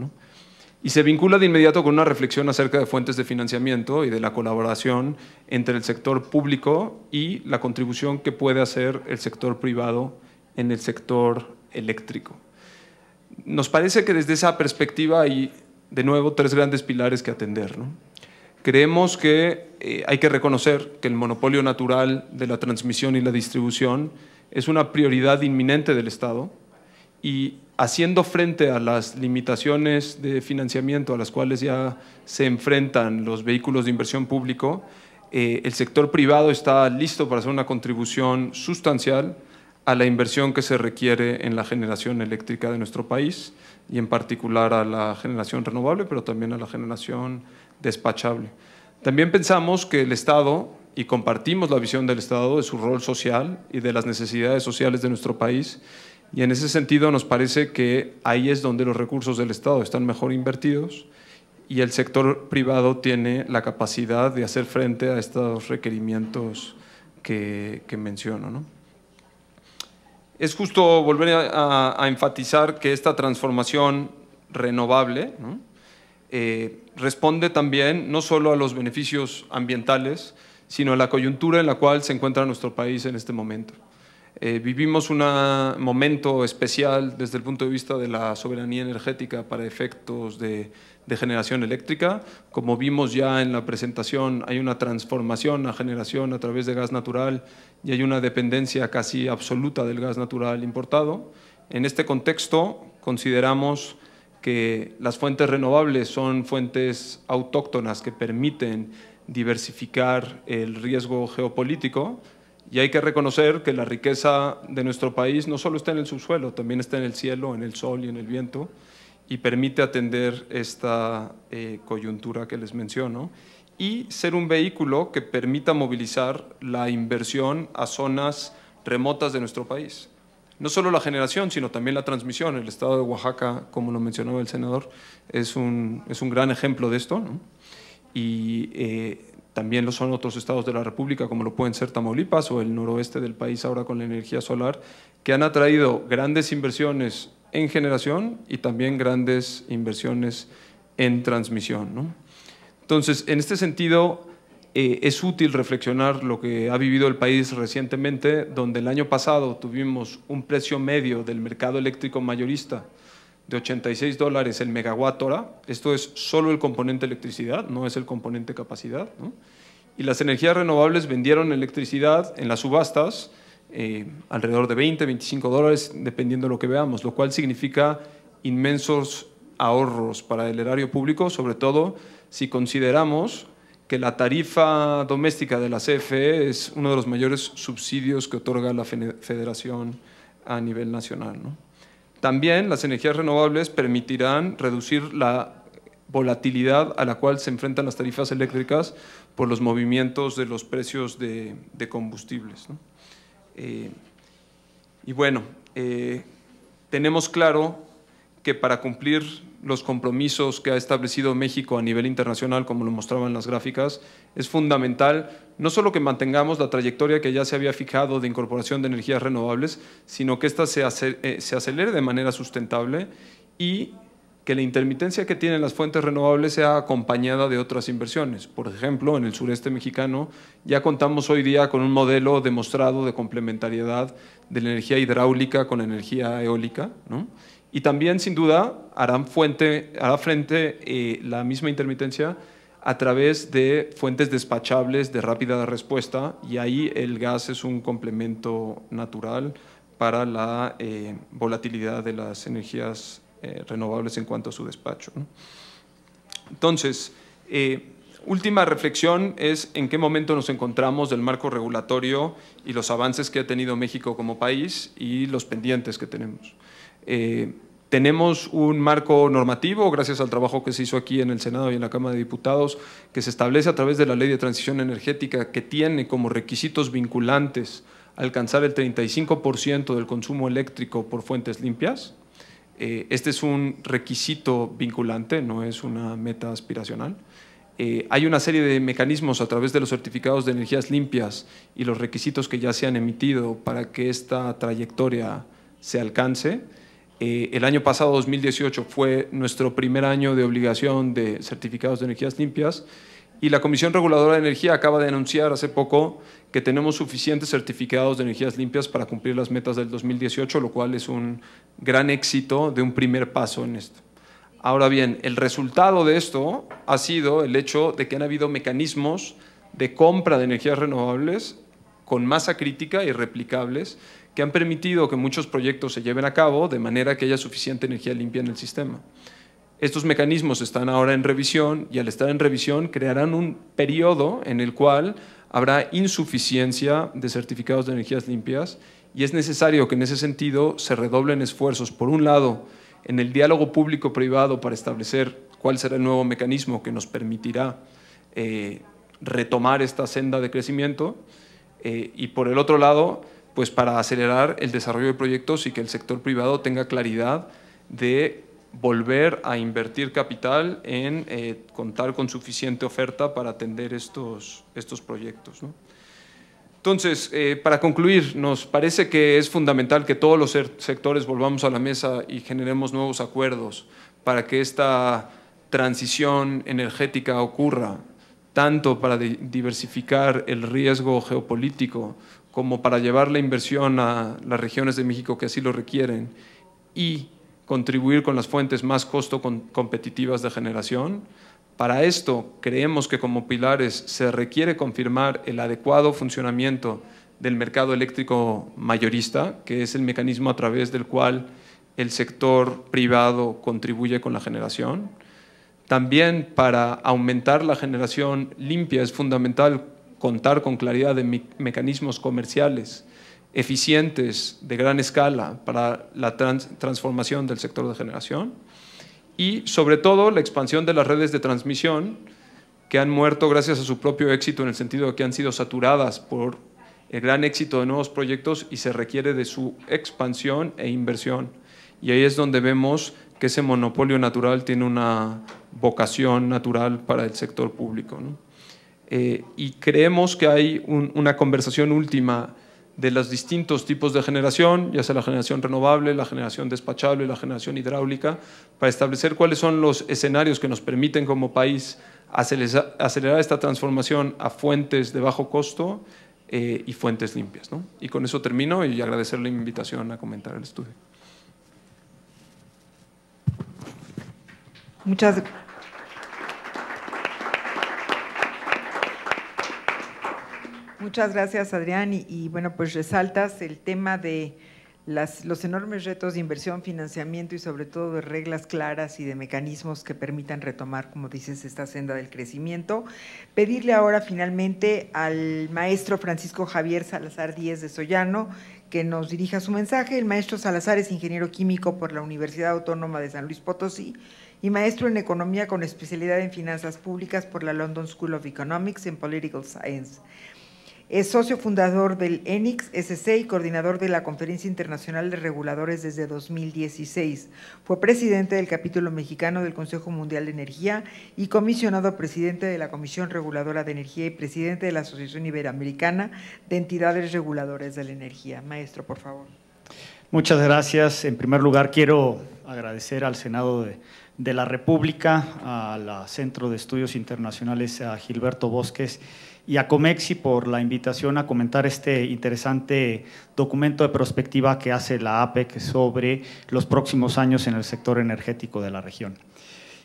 Y se vincula de inmediato con una reflexión acerca de fuentes de financiamiento y de la colaboración entre el sector público y la contribución que puede hacer el sector privado en el sector eléctrico. Nos parece que desde esa perspectiva hay de nuevo, tres grandes pilares que atender. Creemos que eh, hay que reconocer que el monopolio natural de la transmisión y la distribución es una prioridad inminente del Estado y haciendo frente a las limitaciones de financiamiento a las cuales ya se enfrentan los vehículos de inversión público, eh, el sector privado está listo para hacer una contribución sustancial a la inversión que se requiere en la generación eléctrica de nuestro país y en particular a la generación renovable, pero también a la generación despachable. También pensamos que el Estado, y compartimos la visión del Estado, de su rol social y de las necesidades sociales de nuestro país, y en ese sentido nos parece que ahí es donde los recursos del Estado están mejor invertidos y el sector privado tiene la capacidad de hacer frente a estos requerimientos que, menciono. ¿no? Es justo volver a, enfatizar que esta transformación renovable eh, responde también no solo a los beneficios ambientales, sino a la coyuntura en la cual se encuentra nuestro país en este momento. Eh, vivimos un momento especial desde el punto de vista de la soberanía energética para efectos de de generación eléctrica. Como vimos ya en la presentación, hay una transformación a generación a través de gas natural y hay una dependencia casi absoluta del gas natural importado. En este contexto, consideramos que las fuentes renovables son fuentes autóctonas que permiten diversificar el riesgo geopolítico y hay que reconocer que la riqueza de nuestro país no solo está en el subsuelo, también está en el cielo, en el sol y en el viento y permite atender esta eh, coyuntura que les menciono y ser un vehículo que permita movilizar la inversión a zonas remotas de nuestro país. No solo la generación, sino también la transmisión. El estado de Oaxaca, como lo mencionaba el senador, es un, es un gran ejemplo de esto. Y eh, también lo son otros estados de la República, como lo pueden ser Tamaulipas o el noroeste del país ahora con la energía solar, que han atraído grandes inversiones en generación y también grandes inversiones en transmisión. Entonces, en este sentido, eh, es útil reflexionar lo que ha vivido el país recientemente, donde el año pasado tuvimos un precio medio del mercado eléctrico mayorista de 86 dólares el megawatt hora, esto es solo el componente electricidad, no es el componente capacidad, y las energías renovables vendieron electricidad en las subastas eh, alrededor de 20, 25 dólares, dependiendo de lo que veamos, lo cual significa inmensos ahorros para el erario público, sobre todo si consideramos que la tarifa doméstica de la CFE es uno de los mayores subsidios que otorga la federación a nivel nacional. También las energías renovables permitirán reducir la volatilidad a la cual se enfrentan las tarifas eléctricas por los movimientos de los precios de, combustibles. Eh, y bueno, eh, tenemos claro que para cumplir los compromisos que ha establecido México a nivel internacional, como lo mostraban las gráficas, es fundamental no solo que mantengamos la trayectoria que ya se había fijado de incorporación de energías renovables, sino que ésta eh, se, acelere de manera sustentable y que la intermitencia que tienen las fuentes renovables sea acompañada de otras inversiones. Por ejemplo, en el sureste mexicano ya contamos hoy día con un modelo demostrado de complementariedad de la energía hidráulica con la energía eólica, Y también, sin duda, harán fuente, hará frente eh, la misma intermitencia a través de fuentes despachables de rápida respuesta y ahí el gas es un complemento natural para la eh, volatilidad de las energías eh, renovables en cuanto a su despacho. Entonces, eh, última reflexión es en qué momento nos encontramos del marco regulatorio y los avances que ha tenido México como país y los pendientes que tenemos. Eh, tenemos un marco normativo, gracias al trabajo que se hizo aquí en el Senado y en la Cámara de Diputados, que se establece a través de la Ley de Transición Energética, que tiene como requisitos vinculantes alcanzar el 35% del consumo eléctrico por fuentes limpias. Eh, este es un requisito vinculante, no es una meta aspiracional. Eh, hay una serie de mecanismos a través de los certificados de energías limpias y los requisitos que ya se han emitido para que esta trayectoria se alcance. Eh, el año pasado, 2018, fue nuestro primer año de obligación de certificados de energías limpias y la Comisión Reguladora de Energía acaba de anunciar hace poco que tenemos suficientes certificados de energías limpias para cumplir las metas del 2018, lo cual es un gran éxito de un primer paso en esto. Ahora bien, el resultado de esto ha sido el hecho de que han habido mecanismos de compra de energías renovables con masa crítica y replicables que han permitido que muchos proyectos se lleven a cabo de manera que haya suficiente energía limpia en el sistema. Estos mecanismos están ahora en revisión y al estar en revisión crearán un periodo en el cual habrá insuficiencia de certificados de energías limpias y es necesario que en ese sentido se redoblen esfuerzos, por un lado, en el diálogo público-privado para establecer cuál será el nuevo mecanismo que nos permitirá eh, retomar esta senda de crecimiento eh, y por el otro lado, pues para acelerar el desarrollo de proyectos y que el sector privado tenga claridad de volver a invertir capital en eh, contar con suficiente oferta para atender estos, estos proyectos. Entonces, eh, para concluir, nos parece que es fundamental que todos los sectores volvamos a la mesa y generemos nuevos acuerdos para que esta transición energética ocurra, tanto para diversificar el riesgo geopolítico como para llevar la inversión a las regiones de México que así lo requieren y contribuir con las fuentes más costo competitivas de generación. Para esto, creemos que como pilares se requiere confirmar el adecuado funcionamiento del mercado eléctrico mayorista, que es el mecanismo a través del cual el sector privado contribuye con la generación. También para aumentar la generación limpia es fundamental contar con claridad de mecanismos comerciales eficientes de gran escala para la transformación del sector de generación y sobre todo la expansión de las redes de transmisión que han muerto gracias a su propio éxito en el sentido de que han sido saturadas por el gran éxito de nuevos proyectos y se requiere de su expansión e inversión. Y ahí es donde vemos que ese monopolio natural tiene una vocación natural para el sector público. Eh, y creemos que hay una conversación última de los distintos tipos de generación, ya sea la generación renovable, la generación despachable, la generación hidráulica, para establecer cuáles son los escenarios que nos permiten como país acelerar esta transformación a fuentes de bajo costo eh, y fuentes limpias. Y con eso termino y agradecer la invitación a comentar el estudio. Muchas Muchas gracias, Adrián. Y, bueno, pues resaltas el tema de los enormes retos de inversión, financiamiento y sobre todo de reglas claras y de mecanismos que permitan retomar, como dices, esta senda del crecimiento. Pedirle ahora finalmente al maestro Francisco Javier Salazar Díez de Sollano que nos dirija su mensaje. El maestro Salazar es ingeniero químico por la Universidad Autónoma de San Luis Potosí y maestro en economía con especialidad en finanzas públicas por la London School of Economics and Political Science. Es socio fundador del ENIX SC y coordinador de la Conferencia Internacional de Reguladores desde 2016. Fue presidente del capítulo mexicano del Consejo Mundial de Energía y comisionado presidente de la Comisión Reguladora de Energía y presidente de la Asociación Iberoamericana de Entidades Reguladoras de la Energía. Maestro, por favor. Muchas gracias. En primer lugar, quiero agradecer al Senado de, la República, al Centro de Estudios Internacionales, a Gilberto Bosques y a Comexi por la invitación a comentar este interesante documento de prospectiva que hace la APEC sobre los próximos años en el sector energético de la región.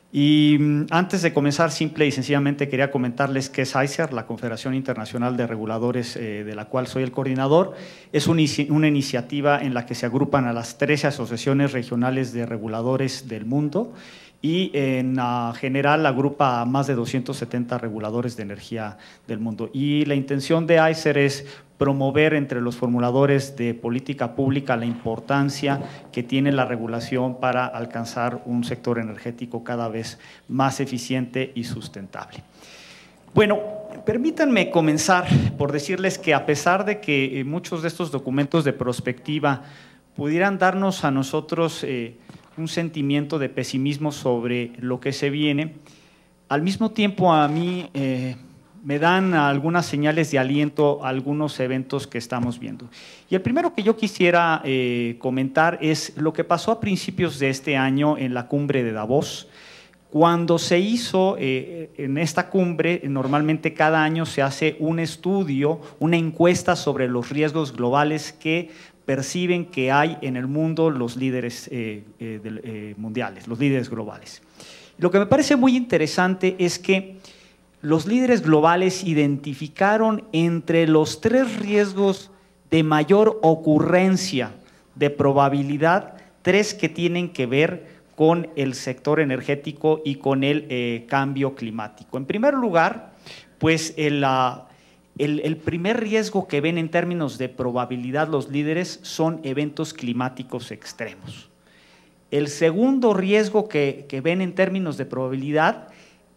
Y mm, antes de comenzar, simple y sencillamente quería comentarles que es e la Confederación Internacional de Reguladores, eh, de la cual soy el coordinador. Es una iniciativa en la que se agrupan a las 13 asociaciones regionales de reguladores del mundo y en ah, general agrupa a más de 270 reguladores de energía del mundo. Y la intención de ICER e es promover entre los formuladores de política pública la importancia que tiene la regulación para alcanzar un sector energético cada vez más eficiente y sustentable. Bueno, permítanme comenzar por decirles que a pesar de que eh, muchos de estos documentos de prospectiva pudieran darnos a nosotros eh, un sentimiento de pesimismo sobre lo que se viene. Al mismo tiempo a mí eh, me dan algunas señales de aliento algunos eventos que estamos viendo. Y el primero que yo quisiera eh, comentar es lo que pasó a principios de este año en la cumbre de Davos. Cuando se hizo eh, en esta cumbre, normalmente cada año se hace un estudio, una encuesta sobre los riesgos globales que perciben que hay en el mundo los líderes eh, eh, eh, mundiales, los líderes globales. Lo que me parece muy interesante es que los líderes globales identificaron entre los tres riesgos de mayor ocurrencia de probabilidad, tres que tienen que ver con el sector energético y con el cambio climático. En primer lugar, pues la, el, primer riesgo que ven en términos de probabilidad los líderes son eventos climáticos extremos. El segundo riesgo que, ven en términos de probabilidad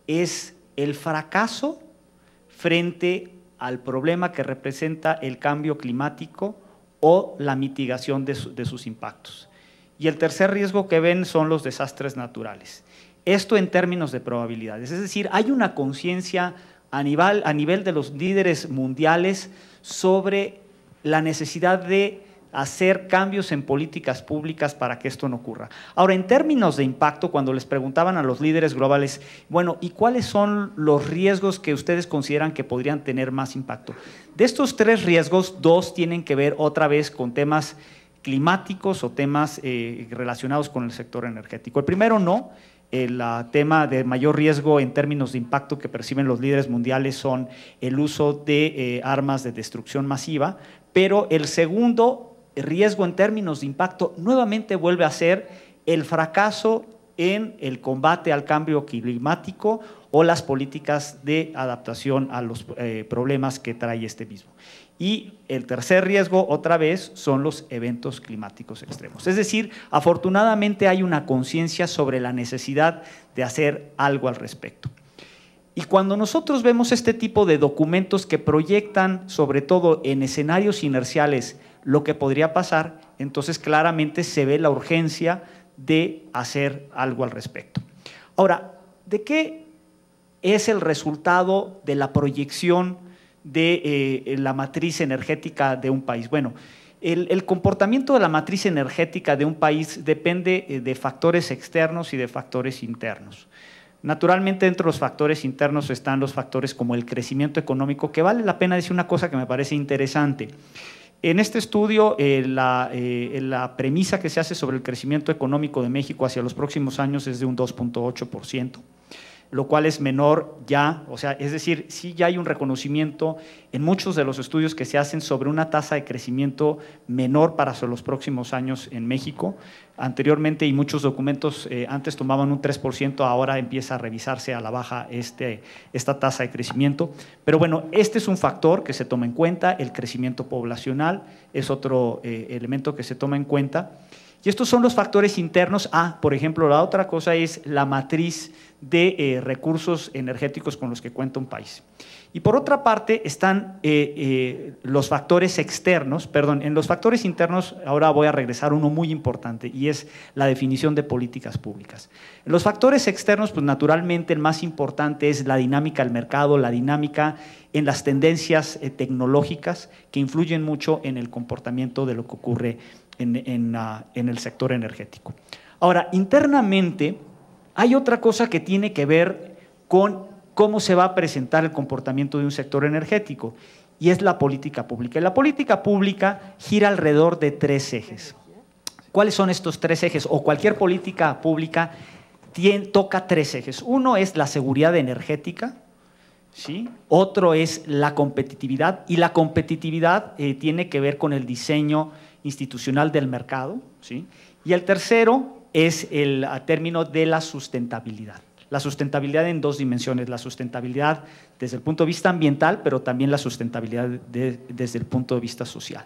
es el fracaso frente al problema que representa el cambio climático o la mitigación de, de sus impactos. Y el tercer riesgo que ven son los desastres naturales. Esto en términos de probabilidades. Es decir, hay una conciencia a nivel, de los líderes mundiales sobre la necesidad de hacer cambios en políticas públicas para que esto no ocurra. Ahora, en términos de impacto, cuando les preguntaban a los líderes globales, bueno, ¿y cuáles son los riesgos que ustedes consideran que podrían tener más impacto? De estos tres riesgos, dos tienen que ver otra vez con temas climáticos o temas eh, relacionados con el sector energético. El primero no, el tema de mayor riesgo en términos de impacto que perciben los líderes mundiales son el uso de eh, armas de destrucción masiva, pero el segundo riesgo en términos de impacto nuevamente vuelve a ser el fracaso en el combate al cambio climático o las políticas de adaptación a los eh, problemas que trae este mismo. Y el tercer riesgo, otra vez, son los eventos climáticos extremos. Es decir, afortunadamente hay una conciencia sobre la necesidad de hacer algo al respecto. Y cuando nosotros vemos este tipo de documentos que proyectan, sobre todo en escenarios inerciales, lo que podría pasar, entonces claramente se ve la urgencia de hacer algo al respecto. Ahora, ¿de qué es el resultado de la proyección? de eh, la matriz energética de un país. Bueno, el, comportamiento de la matriz energética de un país depende eh, de factores externos y de factores internos. Naturalmente, entre los factores internos están los factores como el crecimiento económico, que vale la pena decir una cosa que me parece interesante. En este estudio, eh, la, la, premisa que se hace sobre el crecimiento económico de México hacia los próximos años es de un 2.8% lo cual es menor ya, o sea, es decir, sí ya hay un reconocimiento en muchos de los estudios que se hacen sobre una tasa de crecimiento menor para los próximos años en México. Anteriormente y muchos documentos eh, antes tomaban un 3%, ahora empieza a revisarse a la baja este, esta tasa de crecimiento. Pero bueno, este es un factor que se toma en cuenta, el crecimiento poblacional es otro eh, elemento que se toma en cuenta. Y estos son los factores internos. a, ah, por ejemplo, la otra cosa es la matriz de eh, recursos energéticos con los que cuenta un país. Y por otra parte están eh, eh, los factores externos, perdón, en los factores internos ahora voy a regresar uno muy importante y es la definición de políticas públicas. En los factores externos, pues naturalmente el más importante es la dinámica del mercado, la dinámica en las tendencias tecnológicas que influyen mucho en el comportamiento de lo que ocurre Ah, en, el sector energético. Ahora, internamente hay otra cosa que tiene que ver con cómo se va a presentar el comportamiento de un sector energético, y es la política pública. la política pública gira alrededor de tres ejes. ¿Cuáles son estos tres ejes? O cualquier política pública toca tres ejes. Uno es la seguridad energética, ¿sí? otro es la competitividad, y la competitividad eh, tiene que ver con el diseño institucional del mercado. ¿sí? Y el tercero es el término de la sustentabilidad. La sustentabilidad en dos dimensiones, la sustentabilidad desde el punto de vista ambiental, pero también la sustentabilidad desde el punto de vista social.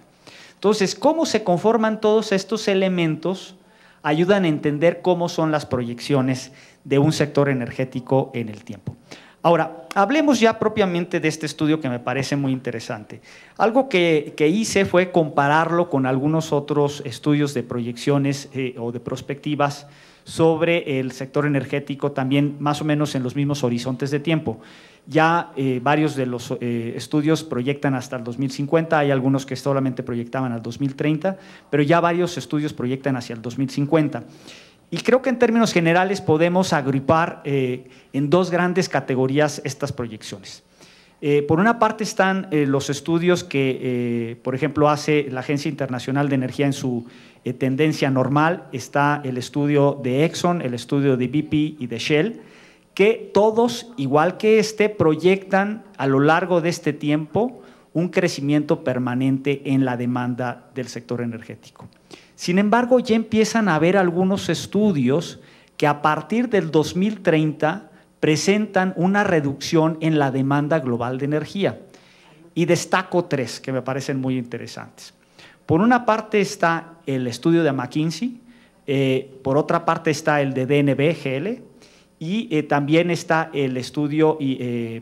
Entonces, ¿cómo se conforman todos estos elementos? Ayudan a entender cómo son las proyecciones de un sector energético en el tiempo. Ahora, hablemos ya propiamente de este estudio que me parece muy interesante. Algo que, hice fue compararlo con algunos otros estudios de proyecciones eh, o de prospectivas sobre el sector energético, también más o menos en los mismos horizontes de tiempo. Ya eh, varios de los eh, estudios proyectan hasta el 2050, hay algunos que solamente proyectaban al 2030, pero ya varios estudios proyectan hacia el 2050. Y creo que en términos generales podemos agrupar eh, en dos grandes categorías estas proyecciones. Eh, por una parte están eh, los estudios que, por ejemplo, hace la Agencia Internacional de Energía en su tendencia normal, está el estudio de Exxon, el estudio de BP y de Shell, que todos, igual que este, proyectan a lo largo de este tiempo un crecimiento permanente en la demanda del sector energético. Sin embargo, ya empiezan a haber algunos estudios que a partir del 2030 presentan una reducción en la demanda global de energía. Y destaco tres que me parecen muy interesantes. Por una parte está el estudio de McKinsey, eh, por otra parte está el de DNBGL y eh, también está el estudio eh,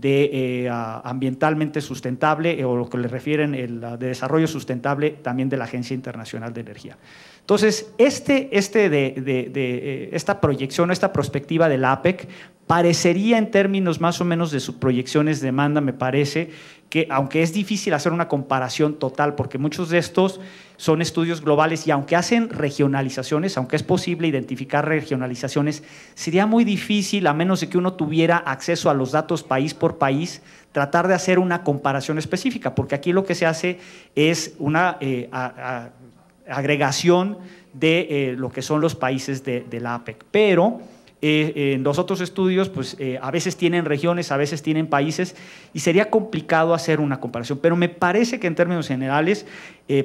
de eh, ambientalmente sustentable eh, o lo que le refieren el de desarrollo sustentable también de la Agencia Internacional de Energía. Entonces, este, este de, eh, esta proyección, esta perspectiva del APEC, parecería en términos más o menos de sus proyecciones de demanda, me parece, que aunque es difícil hacer una comparación total, porque muchos de estos son estudios globales y aunque hacen regionalizaciones, aunque es posible identificar regionalizaciones, sería muy difícil, a menos de que uno tuviera acceso a los datos país por país, tratar de hacer una comparación específica, porque aquí lo que se hace es una... Eh, agregación de eh, lo que son los países de, la APEC. Pero eh, en los otros estudios, pues eh, a veces tienen regiones, a veces tienen países, y sería complicado hacer una comparación. Pero me parece que en términos generales,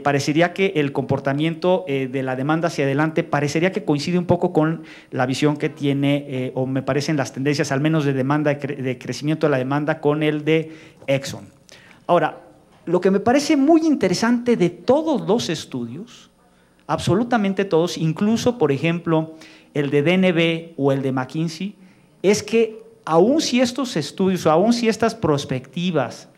parecería que el comportamiento de la demanda hacia adelante parecería que coincide un poco con la visión que tiene, o me parecen las tendencias, al menos de demanda, de crecimiento de la demanda con el de Exxon. Ahora, lo que me parece muy interesante de todos los estudios, absolutamente todos, incluso, por ejemplo, el de DNB o el de McKinsey, es que aun si estos estudios, aun si estas prospectivas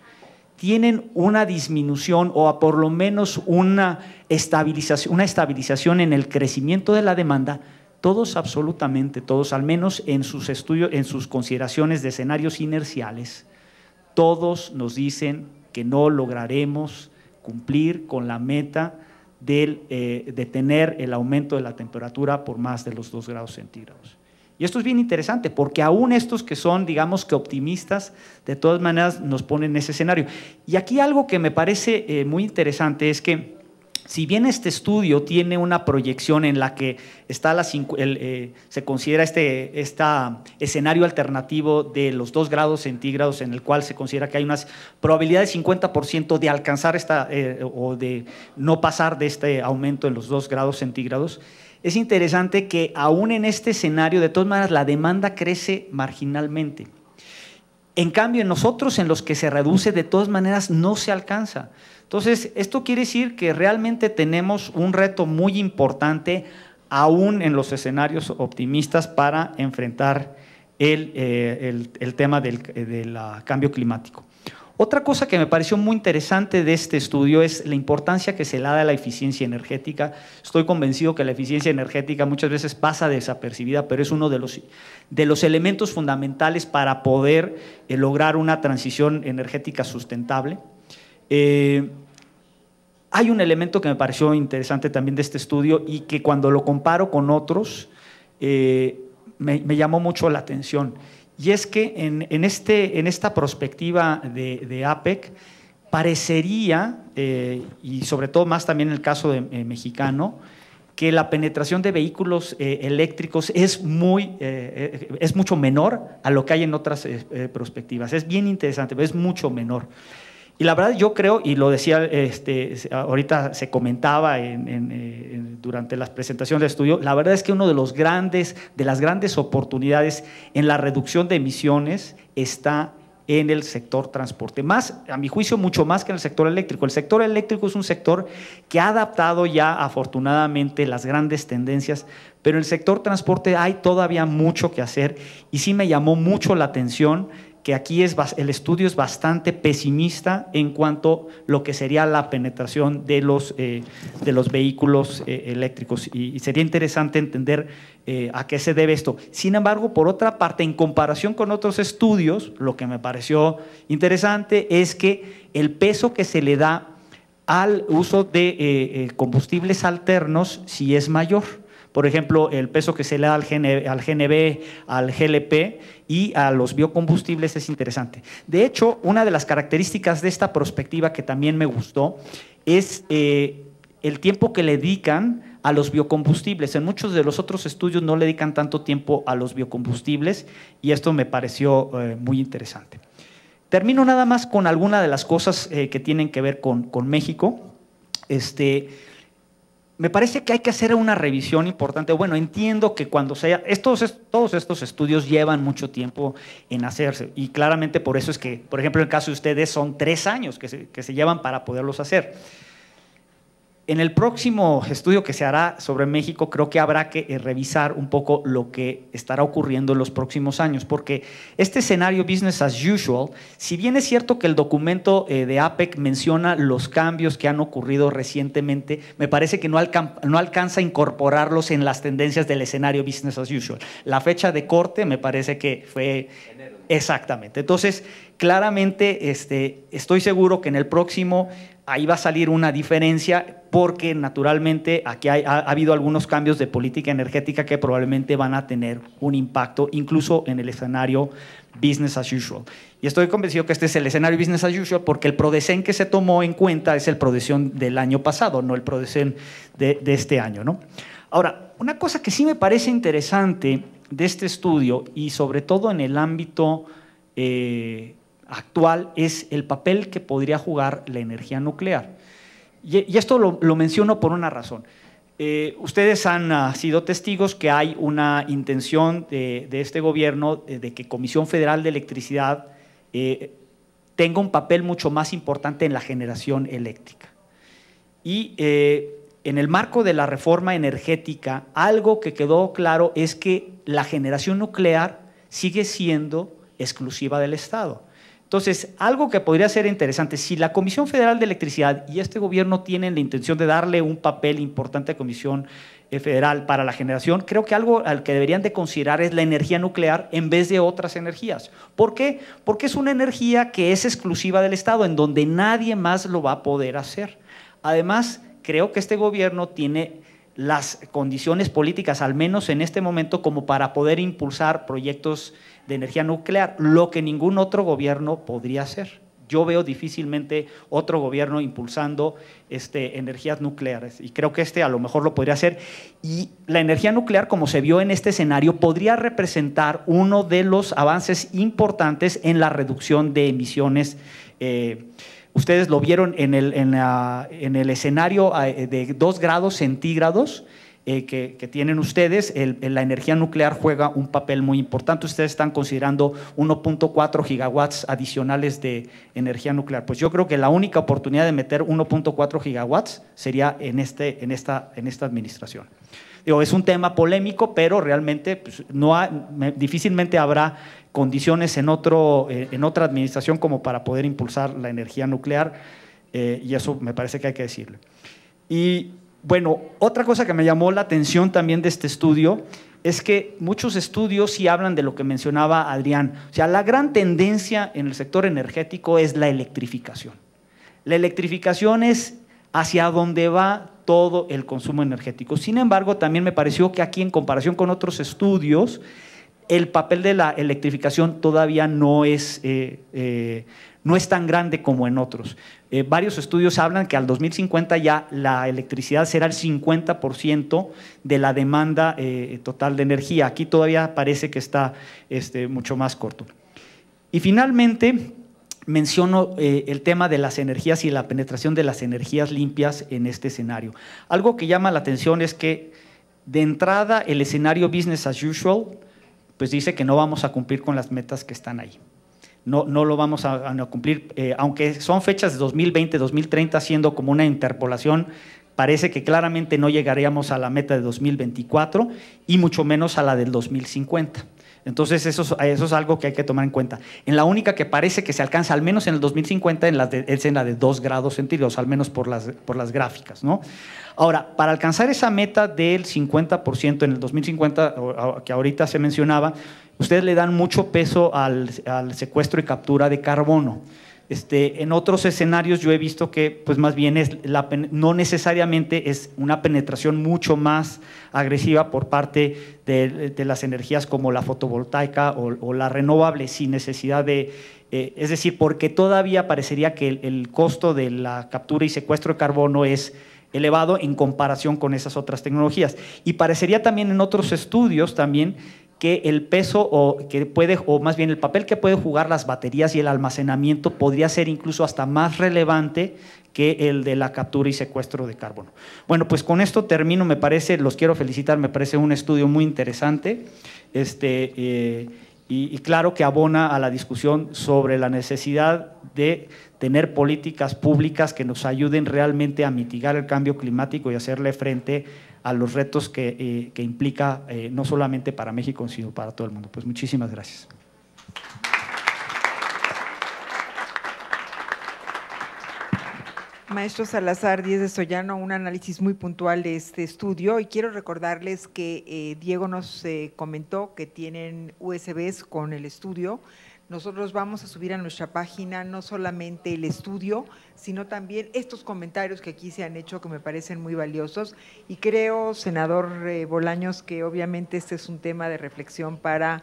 tienen una disminución o por lo menos una estabilización, una estabilización en el crecimiento de la demanda, todos, absolutamente todos, al menos en sus estudios, en sus consideraciones de escenarios inerciales, todos nos dicen que no lograremos cumplir con la meta eh, de tener tener el aumento de la temperatura por más de los 2 grados centígrados. Y esto es bien interesante porque aún estos que son, digamos que optimistas, de todas maneras nos ponen en ese escenario. Y aquí algo que me parece eh, muy interesante es que si bien este estudio tiene una proyección en la que está eh, se considera este, escenario alternativo de los 2 grados centígrados, en el cual se considera que hay una probabilidad de 50% de alcanzar esta, eh, o de no pasar de este aumento en los 2 grados centígrados, es interesante que aún en este escenario, de todas maneras, la demanda crece marginalmente. En cambio, en nosotros, en los que se reduce, de todas maneras no se alcanza. Entonces, esto quiere decir que realmente tenemos un reto muy importante, aún en los escenarios optimistas, para enfrentar el, eh, tema del, eh, ah, cambio climático. Otra cosa que me pareció muy interesante de este estudio es la importancia que se le da a la eficiencia energética. Estoy convencido que la eficiencia energética muchas veces pasa desapercibida, pero es uno de los, de los elementos fundamentales para poder eh, lograr una transición energética sustentable. Eh, hay un elemento que me pareció interesante también de este estudio y que cuando lo comparo con otros eh, me, me llamó mucho la atención y es que en, en, este, en esta perspectiva de, APEC parecería, eh, y sobre todo más también en el caso de, eh, mexicano, que la penetración de vehículos eh, eléctricos es, muy, es mucho menor a lo que hay en otras perspectivas. Es bien interesante, pero es mucho menor. Y la verdad yo creo, y lo decía, este, ahorita se comentaba eh, durante las presentaciones de estudio, la verdad es que uno de los grandes, de las grandes oportunidades en la reducción de emisiones está en el sector transporte. Más, a mi juicio, mucho más que en el sector eléctrico. El sector eléctrico es un sector que ha adaptado ya afortunadamente las grandes tendencias, pero en el sector transporte hay todavía mucho que hacer y sí me llamó mucho la atención que aquí es, el estudio es bastante pesimista en cuanto a lo que sería la penetración de los, eh, de los vehículos eh, eléctricos. Y, sería interesante entender eh, a qué se debe esto. Sin embargo, por otra parte, en comparación con otros estudios, lo que me pareció interesante es que el peso que se le da al uso de combustibles alternos sí es mayor por ejemplo, el peso que se le da al GNB, al, GLP y a los biocombustibles es interesante. De hecho, una de las características de esta perspectiva que también me gustó es eh, el tiempo que le dedican a los biocombustibles. En muchos de los otros estudios no le dedican tanto tiempo a los biocombustibles y esto me pareció eh, muy interesante. Termino nada más con alguna de las cosas eh, que tienen que ver con, con México. Este, me parece que hay que hacer una revisión importante. Bueno, entiendo que cuando sea, estos, todos estos estudios llevan mucho tiempo en hacerse y claramente por eso es que, por ejemplo, en el caso de ustedes son tres años que que se llevan para poderlos hacer. En el próximo estudio que se hará sobre México, creo que habrá que eh, revisar un poco lo que estará ocurriendo en los próximos años, porque este escenario business as usual, si bien es cierto que el documento eh, de APEC menciona los cambios que han ocurrido recientemente, me parece que no, alcanza a incorporarlos en las tendencias del escenario business as usual. La fecha de corte me parece que fue... Exactamente. Entonces, claramente, este, estoy seguro que en el próximo ahí va a salir una diferencia porque naturalmente aquí ha, habido algunos cambios de política energética que probablemente van a tener un impacto incluso en el escenario business as usual. Y estoy convencido que este es el escenario business as usual porque el prodecen que se tomó en cuenta es el prodecen del año pasado, no el prodecen de, este año. ¿no? Ahora, una cosa que sí me parece interesante de este estudio y sobre todo en el ámbito... Eh, actual es el papel que podría jugar la energía nuclear. Y, esto lo, menciono por una razón. Eh, ustedes han ah, sido testigos que hay una intención de, este gobierno de, de, que Comisión Federal de Electricidad eh, tenga un papel mucho más importante en la generación eléctrica. Y eh, en el marco de la reforma energética, algo que quedó claro es que la generación nuclear sigue siendo exclusiva del Estado. Entonces, algo que podría ser interesante, si la Comisión Federal de Electricidad y este gobierno tienen la intención de darle un papel importante a la Comisión eh, Federal para la generación, creo que algo al que deberían de considerar es la energía nuclear en vez de otras energías. ¿Por qué? Porque es una energía que es exclusiva del Estado, en donde nadie más lo va a poder hacer. Además, creo que este gobierno tiene las condiciones políticas, al menos en este momento, como para poder impulsar proyectos de energía nuclear, lo que ningún otro gobierno podría hacer. Yo veo difícilmente otro gobierno impulsando este, energías nucleares y creo que este a lo mejor lo podría hacer. Y la energía nuclear, como se vio en este escenario, podría representar uno de los avances importantes en la reducción de emisiones. Eh, ustedes lo vieron en el, en el escenario eh, de dos grados centígrados eh, que, tienen ustedes, la energía nuclear juega un papel muy importante. Ustedes están considerando 1.4 gigawatts adicionales de energía nuclear. Pues yo creo que la única oportunidad de meter 1.4 gigawatts sería en, este, en, esta, en esta administración. Digo, es un tema polémico, pero realmente pues, no difícilmente habrá condiciones en, otro, eh, en otra administración como para poder impulsar la energía nuclear, eh, y eso me parece que hay que decirlo Y bueno, otra cosa que me llamó la atención también de este estudio es que muchos estudios sí hablan de lo que mencionaba Adrián. O sea, la gran tendencia en el sector energético es la electrificación. La electrificación es hacia donde va todo el consumo energético. Sin embargo, también me pareció que aquí, en comparación con otros estudios, el papel de la electrificación todavía no es, eh, eh, no es tan grande como en otros. Eh, varios estudios hablan que al 2050 ya la electricidad será el 50% de la demanda eh, total de energía. Aquí todavía parece que está este, mucho más corto. Y finalmente, menciono eh, el tema de las energías y la penetración de las energías limpias en este escenario. Algo que llama la atención es que de entrada el escenario business as usual pues dice que no vamos a cumplir con las metas que están ahí no, lo vamos a, cumplir, eh, aunque son fechas de 2020, 2030, siendo como una interpolación, parece que claramente no llegaríamos a la meta de 2024 y mucho menos a la del 2050. Entonces eso, es algo que hay que tomar en cuenta. En la única que parece que se alcanza, al menos en el 2050, en la es en la de 2 grados centígrados, al menos por las, por las gráficas. ¿no? Ahora, para alcanzar esa meta del 50% en el 2050, que ahorita se mencionaba, Ustedes le dan mucho peso al, secuestro y captura de carbono. Este, en otros escenarios yo he visto que, pues más bien, es la, no necesariamente es una penetración mucho más agresiva por parte de, las energías como la fotovoltaica o, la renovable, sin necesidad de, eh, es decir, porque todavía parecería que el, costo de la captura y secuestro de carbono es elevado en comparación con esas otras tecnologías. Y parecería también en otros estudios también que el peso o que puede o más bien el papel que pueden jugar las baterías y el almacenamiento podría ser incluso hasta más relevante que el de la captura y secuestro de carbono. Bueno, pues con esto termino, me parece, los quiero felicitar, me parece un estudio muy interesante este, eh, y, claro que abona a la discusión sobre la necesidad de tener políticas públicas que nos ayuden realmente a mitigar el cambio climático y hacerle frente a los retos que, eh, implica eh, no solamente para México, sino para todo el mundo. Pues muchísimas gracias. Maestro Salazar Díez de Sollano, un análisis muy puntual de este estudio y quiero recordarles que eh, Diego nos eh, comentó que tienen USBs con el estudio. Nosotros vamos a subir a nuestra página no solamente el estudio, sino también estos comentarios que aquí se han hecho que me parecen muy valiosos y creo, senador eh, Bolaños, que obviamente este es un tema de reflexión para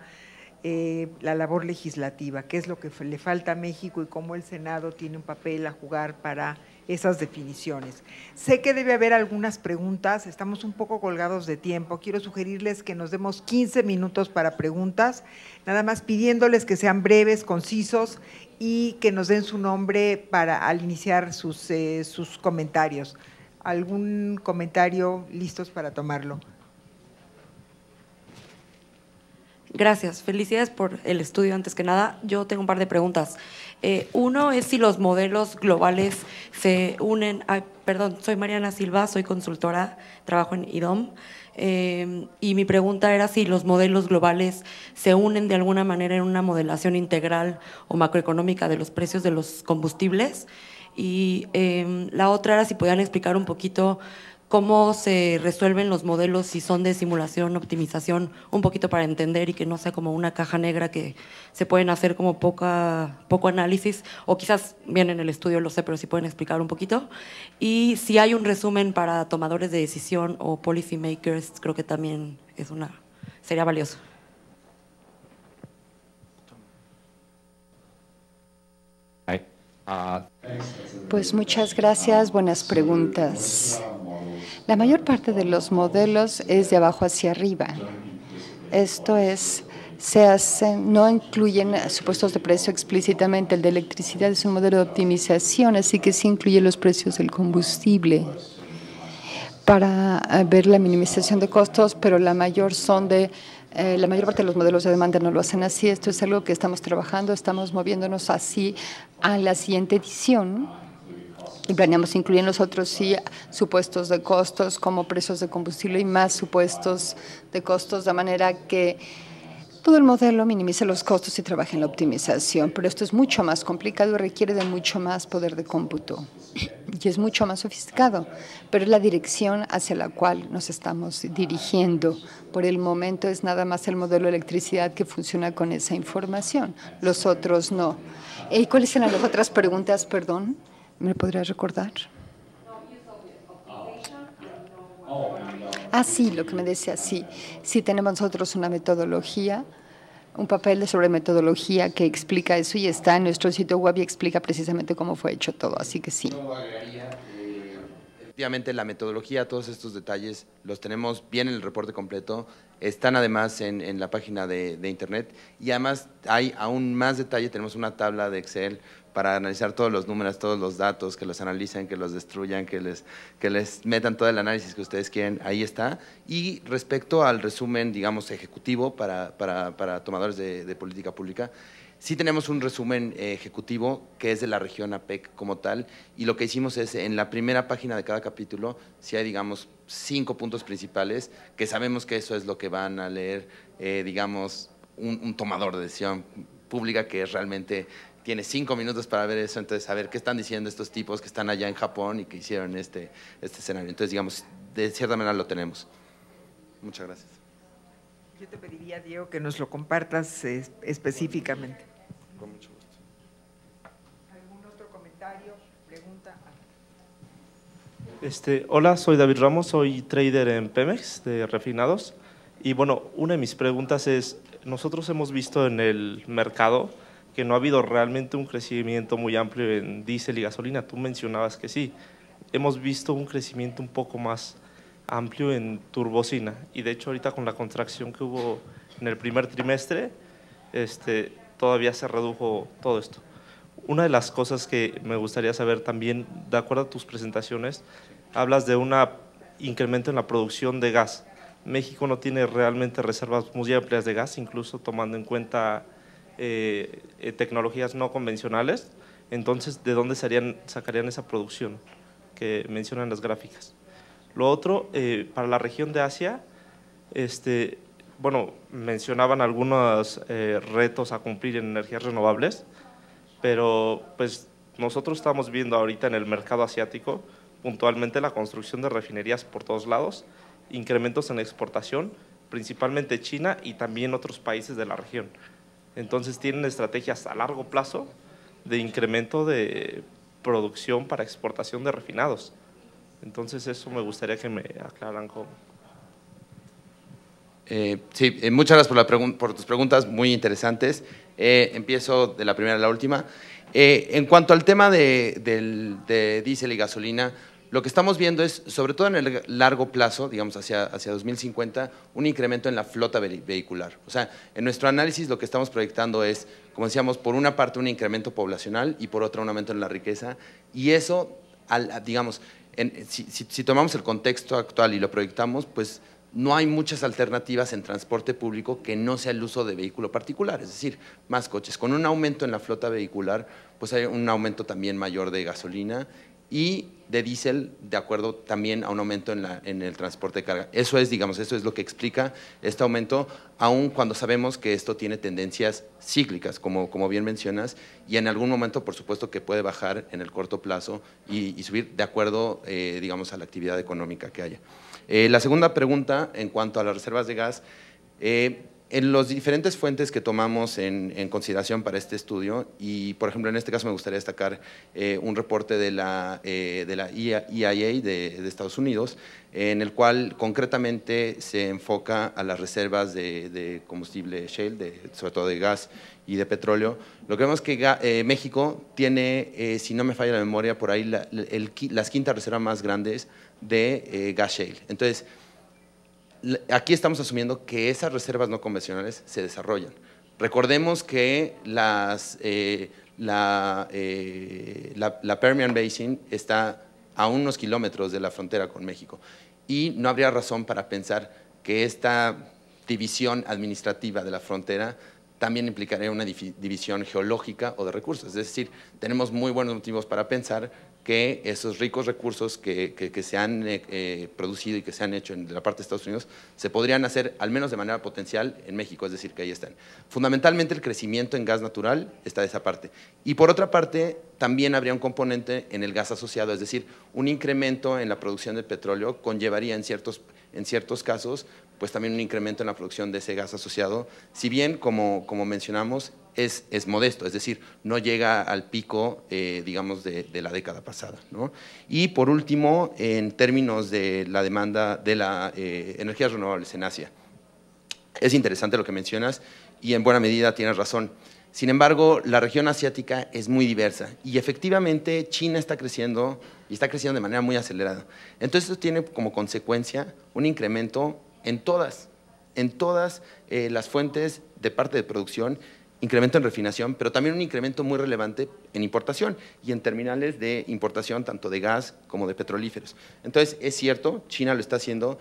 la labor legislativa, qué es lo que le falta a México y cómo el Senado tiene un papel a jugar para esas definiciones. Sé que debe haber algunas preguntas, estamos un poco colgados de tiempo. Quiero sugerirles que nos demos 15 minutos para preguntas, nada más pidiéndoles que sean breves, concisos y que nos den su nombre para al iniciar sus, eh, sus comentarios. ¿Algún comentario listos para tomarlo? Gracias, felicidades por el estudio. Antes que nada, yo tengo un par de preguntas. Eh, uno es si los modelos globales se unen. perdón, soy Mariana Silva, soy consultora, trabajo en IDOM. Eh, y mi pregunta era si los modelos globales se unen de alguna manera en una modelación integral o macroeconómica de los precios de los combustibles. Y eh, la otra era si podían explicar un poquito cómo se resuelven los modelos si son de simulación, optimización, un poquito para entender y que no sea como una caja negra que se pueden hacer como poca, poco análisis, o quizás bien en el estudio lo sé, pero si pueden explicar un poquito. Y si hay un resumen para tomadores de decisión o policy makers, creo que también es una, sería valioso. Pues muchas gracias, buenas preguntas. La mayor parte de los modelos es de abajo hacia arriba. Esto es, se hacen, no incluyen supuestos de precio explícitamente. El de electricidad es un modelo de optimización, así que sí incluye los precios del combustible para eh, ver la minimización de costos, pero la mayor son de eh, la mayor parte de los modelos de demanda no lo hacen así. Esto es algo que estamos trabajando, estamos moviéndonos así a la siguiente edición y planeamos incluir en los otros sí supuestos de costos como precios de combustible y más supuestos de costos de manera que todo el modelo minimice los costos y trabaje en la optimización, pero esto es mucho más complicado y requiere de mucho más poder de cómputo y es mucho más sofisticado, pero es la dirección hacia la cual nos estamos dirigiendo. Por el momento es nada más el modelo de electricidad que funciona con esa información, los otros no. ¿Y cuáles eran las otras preguntas, perdón? ¿Me podrías recordar? Ah, sí, lo que me decía, sí. Sí, tenemos nosotros una metodología, un papel sobre metodología que explica eso y está en nuestro sitio web y explica precisamente cómo fue hecho todo, así que sí. Eh, efectivamente, la metodología, todos estos detalles los tenemos bien en el reporte completo, están además en, la página de, de internet y además hay aún más detalle, tenemos una tabla de Excel para analizar todos los números, todos los datos, que los analicen, que los destruyan, que les, que les metan todo el análisis que ustedes quieren, ahí está. Y respecto al resumen, digamos, ejecutivo para, tomadores de, política pública, sí tenemos un resumen eh, ejecutivo que es de la región APEC como tal, y lo que hicimos es en la primera página de cada capítulo, si hay, digamos, cinco puntos principales, que sabemos que eso es lo que van a leer, eh, digamos, un, un tomador de decisión pública que es realmente tiene cinco minutos para ver eso, entonces a ver qué están diciendo estos tipos que están allá en Japón y que hicieron este, este escenario. Entonces, digamos, de cierta manera lo tenemos. Muchas gracias. Yo te pediría, Diego, que nos lo compartas específicamente. Con mucho gusto. ¿Algún otro comentario, pregunta? Este, hola, soy David Ramos, soy trader en Pemex de refinados. Y bueno, una de mis preguntas es, nosotros hemos visto en el mercado que no ha habido realmente un crecimiento muy amplio en diésel y gasolina. Tú mencionabas que sí. Hemos visto un crecimiento un poco más amplio en turbocina y de hecho ahorita con la contracción que hubo en el primer trimestre, este, todavía se redujo todo esto. Una de las cosas que me gustaría saber también, de acuerdo a tus presentaciones, hablas de un incremento en la producción de gas. México no tiene realmente reservas muy amplias de gas, incluso tomando en cuenta eh, eh, tecnologías no convencionales, entonces ¿de dónde sacarían esa producción que mencionan las gráficas? Lo otro, eh, para la región de Asia, este, bueno, mencionaban algunos retos a cumplir en energías renovables, pero pues nosotros estamos viendo ahorita en el mercado asiático puntualmente la construcción de refinerías por todos lados, incrementos en exportación, principalmente China y también otros países de la región. Entonces tienen estrategias a largo plazo de incremento de producción para exportación de refinados. Entonces eso me gustaría que me aclaran cómo. Eh, sí, eh, muchas gracias por, tus preguntas, muy interesantes. Eh, empiezo de la primera a la última. en cuanto al tema de diésel y gasolina, lo que estamos viendo es, sobre todo en el largo plazo, digamos hacia, hacia 2050, un incremento en la flota vehicular. O sea, en nuestro análisis lo que estamos proyectando es, como decíamos, por una parte un incremento poblacional y por otra un aumento en la riqueza. Y eso, digamos, si tomamos el contexto actual y lo proyectamos, pues no hay muchas alternativas en transporte público que no sea el uso de vehículo particular, es decir, más coches. Con un aumento en la flota vehicular, pues hay un aumento también mayor de gasolina y de diésel de acuerdo también a un aumento en, la, el transporte de carga. Eso es, digamos, eso es lo que explica este aumento, aun cuando sabemos que esto tiene tendencias cíclicas, como, como bien mencionas, y en algún momento, por supuesto, que puede bajar en el corto plazo y, subir de acuerdo, eh, digamos, a la actividad económica que haya. Eh, la segunda pregunta, en cuanto a las reservas de gas, eh, en los diferentes fuentes que tomamos en, consideración para este estudio, y por ejemplo en este caso me gustaría destacar eh, un reporte de la, eh, de la EIA e de, Estados Unidos, en el cual concretamente se enfoca a las reservas de, combustible shale, sobre todo de gas y de petróleo. Lo que vemos es que eh, México tiene, si no me falla la memoria, por ahí el, las quintas reservas más grandes de gas shale. Entonces, aquí estamos asumiendo que esas reservas no convencionales se desarrollan. Recordemos que eh, eh, la, la, Permian Basin está a unos kilómetros de la frontera con México y no habría razón para pensar que esta división administrativa de la frontera también implicaría una división geológica o de recursos. Es decir, tenemos muy buenos motivos para pensar que esos ricos recursos que, se han eh, eh, producido y que se han hecho en la parte de Estados Unidos se podrían hacer, al menos de manera potencial, en México, es decir, que ahí están. Fundamentalmente el crecimiento en gas natural está de esa parte. Y por otra parte, también habría un componente en el gas asociado, es decir, un incremento en la producción de petróleo conllevaría en ciertos casos pues también un incremento en la producción de ese gas asociado, si bien, como, como mencionamos, es, es modesto, es decir, no llega al pico, eh, digamos, de, la década pasada. ¿no? Y por último, en términos de la demanda de las eh, energías renovables en Asia. Es interesante lo que mencionas y en buena medida tienes razón. Sin embargo, la región asiática es muy diversa y efectivamente China está creciendo y está creciendo de manera muy acelerada. Entonces, esto tiene como consecuencia un incremento en todas, en todas eh, las fuentes de parte de producción, incremento en refinación, pero también un incremento muy relevante en importación y en terminales de importación tanto de gas como de petrolíferos. Entonces, es cierto, China lo está haciendo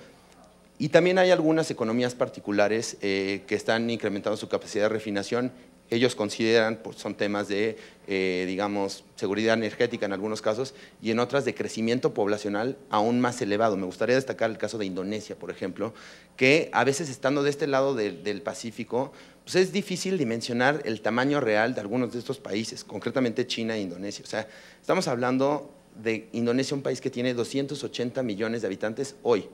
y también hay algunas economías particulares eh, que están incrementando su capacidad de refinación ellos consideran, pues, son temas de, eh, digamos, seguridad energética en algunos casos y en otras de crecimiento poblacional aún más elevado. Me gustaría destacar el caso de Indonesia, por ejemplo, que a veces estando de este lado del Pacífico, pues es difícil dimensionar el tamaño real de algunos de estos países, concretamente China e Indonesia. O sea, estamos hablando de Indonesia, un país que tiene 280 millones de habitantes hoy.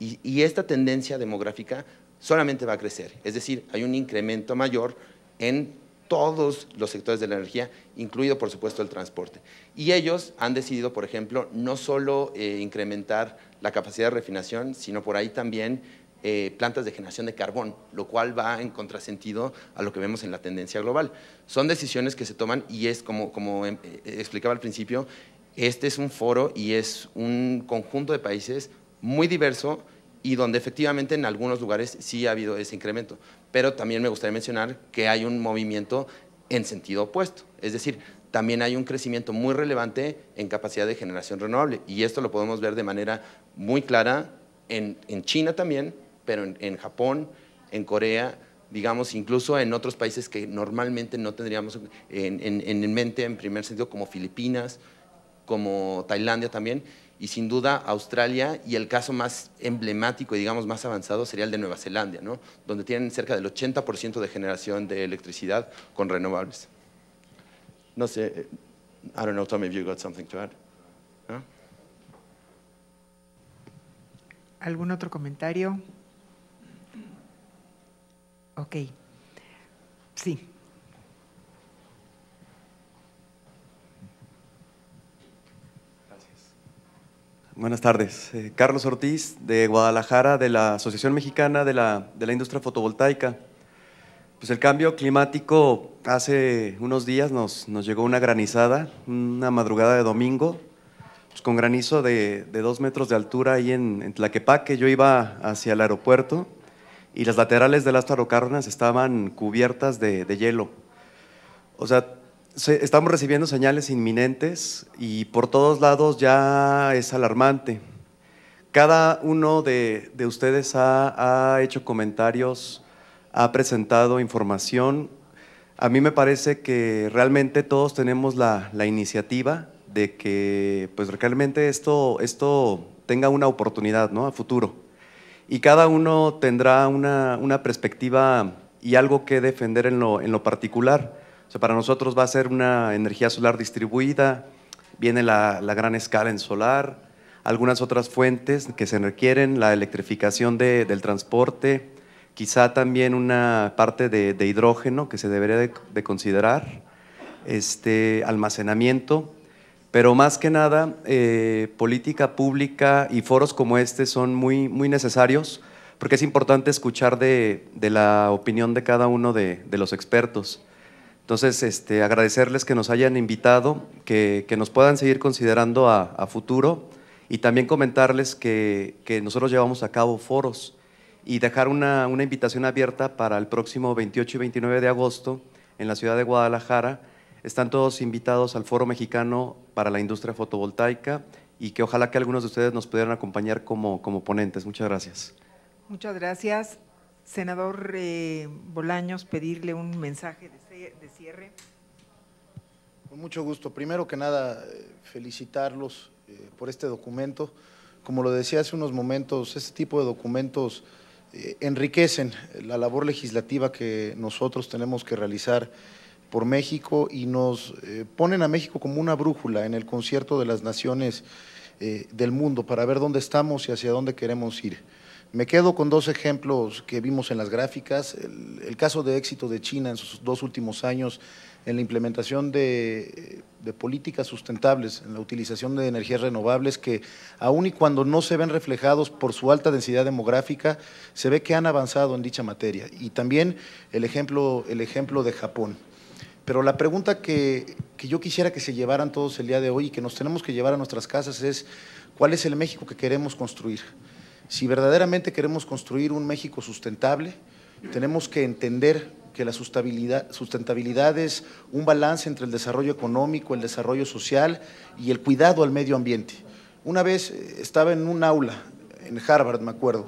Y, y esta tendencia demográfica solamente va a crecer. Es decir, hay un incremento mayor en todos los sectores de la energía, incluido por supuesto el transporte. Y ellos han decidido, por ejemplo, no solo eh, incrementar la capacidad de refinación, sino por ahí también eh, plantas de generación de carbón, lo cual va en contrasentido a lo que vemos en la tendencia global. Son decisiones que se toman y es, como, como eh, explicaba al principio, este es un foro y es un conjunto de países muy diverso y donde efectivamente en algunos lugares sí ha habido ese incremento. Pero también me gustaría mencionar que hay un movimiento en sentido opuesto, es decir, también hay un crecimiento muy relevante en capacidad de generación renovable y esto lo podemos ver de manera muy clara en, China también, pero en, Japón, en Corea, digamos, incluso en otros países que normalmente no tendríamos en, en, mente en primer sentido, como Filipinas, como Tailandia también, y sin duda Australia y el caso más emblemático y digamos más avanzado sería el de Nueva Zelanda, ¿no? donde tienen cerca del 80% de generación de electricidad con renovables. No sé, eh, I don't know, Tommy, if you got something to add. ¿Algún otro comentario? Ok. Sí. Buenas tardes. Eh, Carlos Ortiz, de Guadalajara, de la Asociación Mexicana de la, Industria Fotovoltaica. Pues el cambio climático hace unos días nos, nos llegó una granizada, una madrugada de domingo, pues con granizo de, de, dos metros de altura ahí en, Tlaquepaque. Yo iba hacia el aeropuerto y las laterales de las tarocarnas estaban cubiertas de, de hielo. O sea, estamos recibiendo señales inminentes y por todos lados ya es alarmante. Cada uno de, de ustedes ha, ha, hecho comentarios, ha presentado información. A mí me parece que realmente todos tenemos la, la iniciativa de que pues realmente esto, esto tenga una oportunidad ¿no? a futuro. Y cada uno tendrá una, una perspectiva y algo que defender en lo, en lo particular para nosotros va a ser una energía solar distribuida, viene la, gran escala en solar, algunas otras fuentes que se requieren, la electrificación del transporte, quizá también una parte de, hidrógeno que se debería de, considerar, este, almacenamiento, pero más que nada eh, política pública y foros como este son muy, muy necesarios porque es importante escuchar de, la opinión de cada uno de los expertos. Entonces, este, agradecerles que nos hayan invitado, que, nos puedan seguir considerando a, futuro y también comentarles que, nosotros llevamos a cabo foros y dejar una, invitación abierta para el próximo 28 y 29 de agosto en la ciudad de Guadalajara. Están todos invitados al Foro Mexicano para la Industria Fotovoltaica y que ojalá que algunos de ustedes nos pudieran acompañar como, como ponentes. Muchas gracias. Muchas gracias. Senador eh, Bolaños, pedirle un mensaje de de cierre. Con mucho gusto. Primero que nada, eh, felicitarlos eh, por este documento. Como lo decía hace unos momentos, este tipo de documentos eh, enriquecen la labor legislativa que nosotros tenemos que realizar por México y nos ponen a México como una brújula en el concierto de las naciones del mundo para ver dónde estamos y hacia dónde queremos ir. Me quedo con dos ejemplos que vimos en las gráficas. El, caso de éxito de China en sus dos últimos años en la implementación de, políticas sustentables, en la utilización de energías renovables que aun y cuando no se ven reflejados por su alta densidad demográfica, se ve que han avanzado en dicha materia. Y también el ejemplo, el ejemplo de Japón. Pero la pregunta que, que yo quisiera que se llevaran todos el día de hoy y que nos tenemos que llevar a nuestras casas es, ¿cuál es el México que queremos construir? Si verdaderamente queremos construir un México sustentable, tenemos que entender que la sustentabilidad, es un balance entre el desarrollo económico, el desarrollo social y el cuidado al medio ambiente. Una vez eh, estaba en un aula en Harvard, me acuerdo,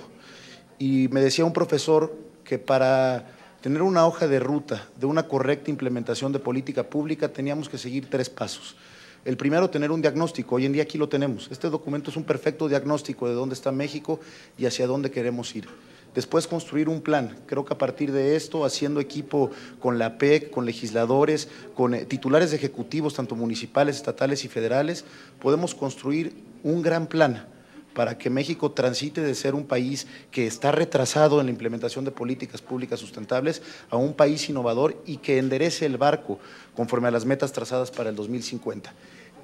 y me decía un profesor que para tener una hoja de ruta de una correcta implementación de política pública teníamos que seguir tres pasos. El primero, tener un diagnóstico. Hoy en día aquí lo tenemos. Este documento es un perfecto diagnóstico de dónde está México y hacia dónde queremos ir. Después construir un plan. Creo que a partir de esto, haciendo equipo con la PEC, con legisladores, con eh, titulares ejecutivos, tanto municipales, estatales y federales, podemos construir un gran plan para que México transite de ser un país que está retrasado en la implementación de políticas públicas sustentables a un país innovador y que enderece el barco conforme a las metas trazadas para el 2050.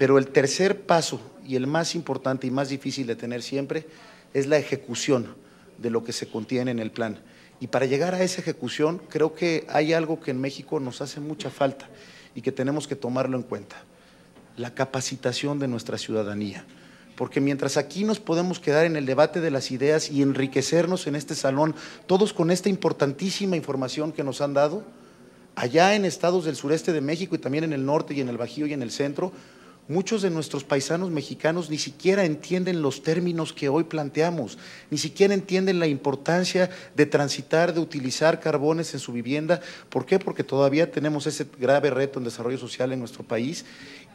Pero el tercer paso, y el más importante y más difícil de tener siempre, es la ejecución de lo que se contiene en el plan. Y para llegar a esa ejecución, creo que hay algo que en México nos hace mucha falta y que tenemos que tomarlo en cuenta, la capacitación de nuestra ciudadanía. Porque mientras aquí nos podemos quedar en el debate de las ideas y enriquecernos en este salón, todos con esta importantísima información que nos han dado, allá en estados del sureste de México y también en el norte y en el Bajío y en el centro, Muchos de nuestros paisanos mexicanos ni siquiera entienden los términos que hoy planteamos, ni siquiera entienden la importancia de transitar, de utilizar carbones en su vivienda. ¿Por qué? Porque todavía tenemos ese grave reto en desarrollo social en nuestro país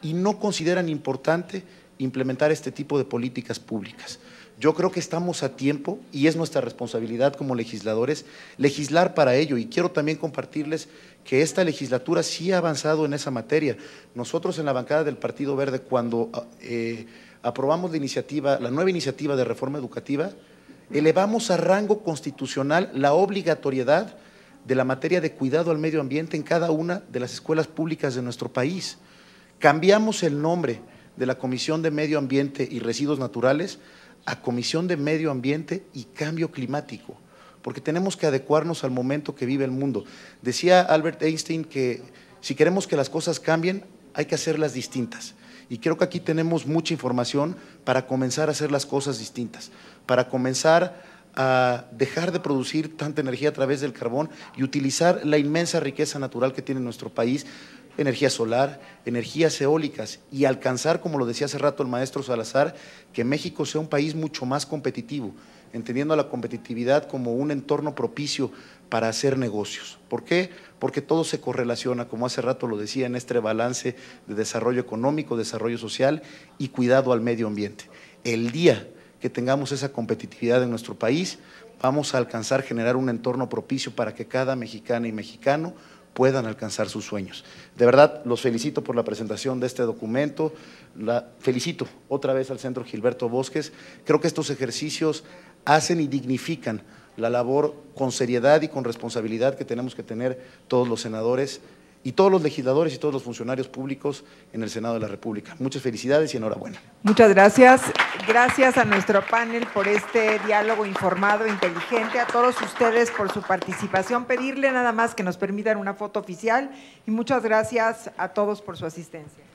y no consideran importante implementar este tipo de políticas públicas. Yo creo que estamos a tiempo y es nuestra responsabilidad como legisladores legislar para ello. Y quiero también compartirles que esta legislatura sí ha avanzado en esa materia. Nosotros en la bancada del Partido Verde, cuando ah, eh, aprobamos la nueva iniciativa de reforma educativa, elevamos a rango constitucional la obligatoriedad de la materia de cuidado al medio ambiente en cada una de las escuelas públicas de nuestro país. Cambiamos el nombre de la Comisión de Medio Ambiente y Residuos Naturales a Comisión de Medio Ambiente y Cambio Climático, porque tenemos que adecuarnos al momento que vive el mundo. Decía Albert Einstein que si queremos que las cosas cambien, hay que hacerlas distintas. Y creo que aquí tenemos mucha información para comenzar a hacer las cosas distintas, para comenzar a dejar de producir tanta energía a través del carbón y utilizar la inmensa riqueza natural que tiene nuestro país energía solar, energías eólicas y alcanzar, como lo decía hace rato el maestro Salazar, que México sea un país mucho más competitivo, entendiendo la competitividad como un entorno propicio para hacer negocios. ¿Por qué? Porque todo se correlaciona, como hace rato lo decía, en este balance de desarrollo económico, desarrollo social y cuidado al medio ambiente. El día que tengamos esa competitividad en nuestro país, vamos a alcanzar generar un entorno propicio para que cada mexicana y mexicano puedan alcanzar sus sueños. De verdad, los felicito por la presentación de este documento. felicito otra vez al Centro Gilberto Bosques. Creo que estos ejercicios hacen y dignifican la labor con seriedad y con responsabilidad que tenemos que tener todos los senadores y todos los legisladores y todos los funcionarios públicos en el Senado de la República. Muchas felicidades y enhorabuena. Muchas gracias. Gracias a nuestro panel por este diálogo informado, inteligente, a todos ustedes por su participación. Pedirle nada más que nos permitan una foto oficial y muchas gracias a todos por su asistencia.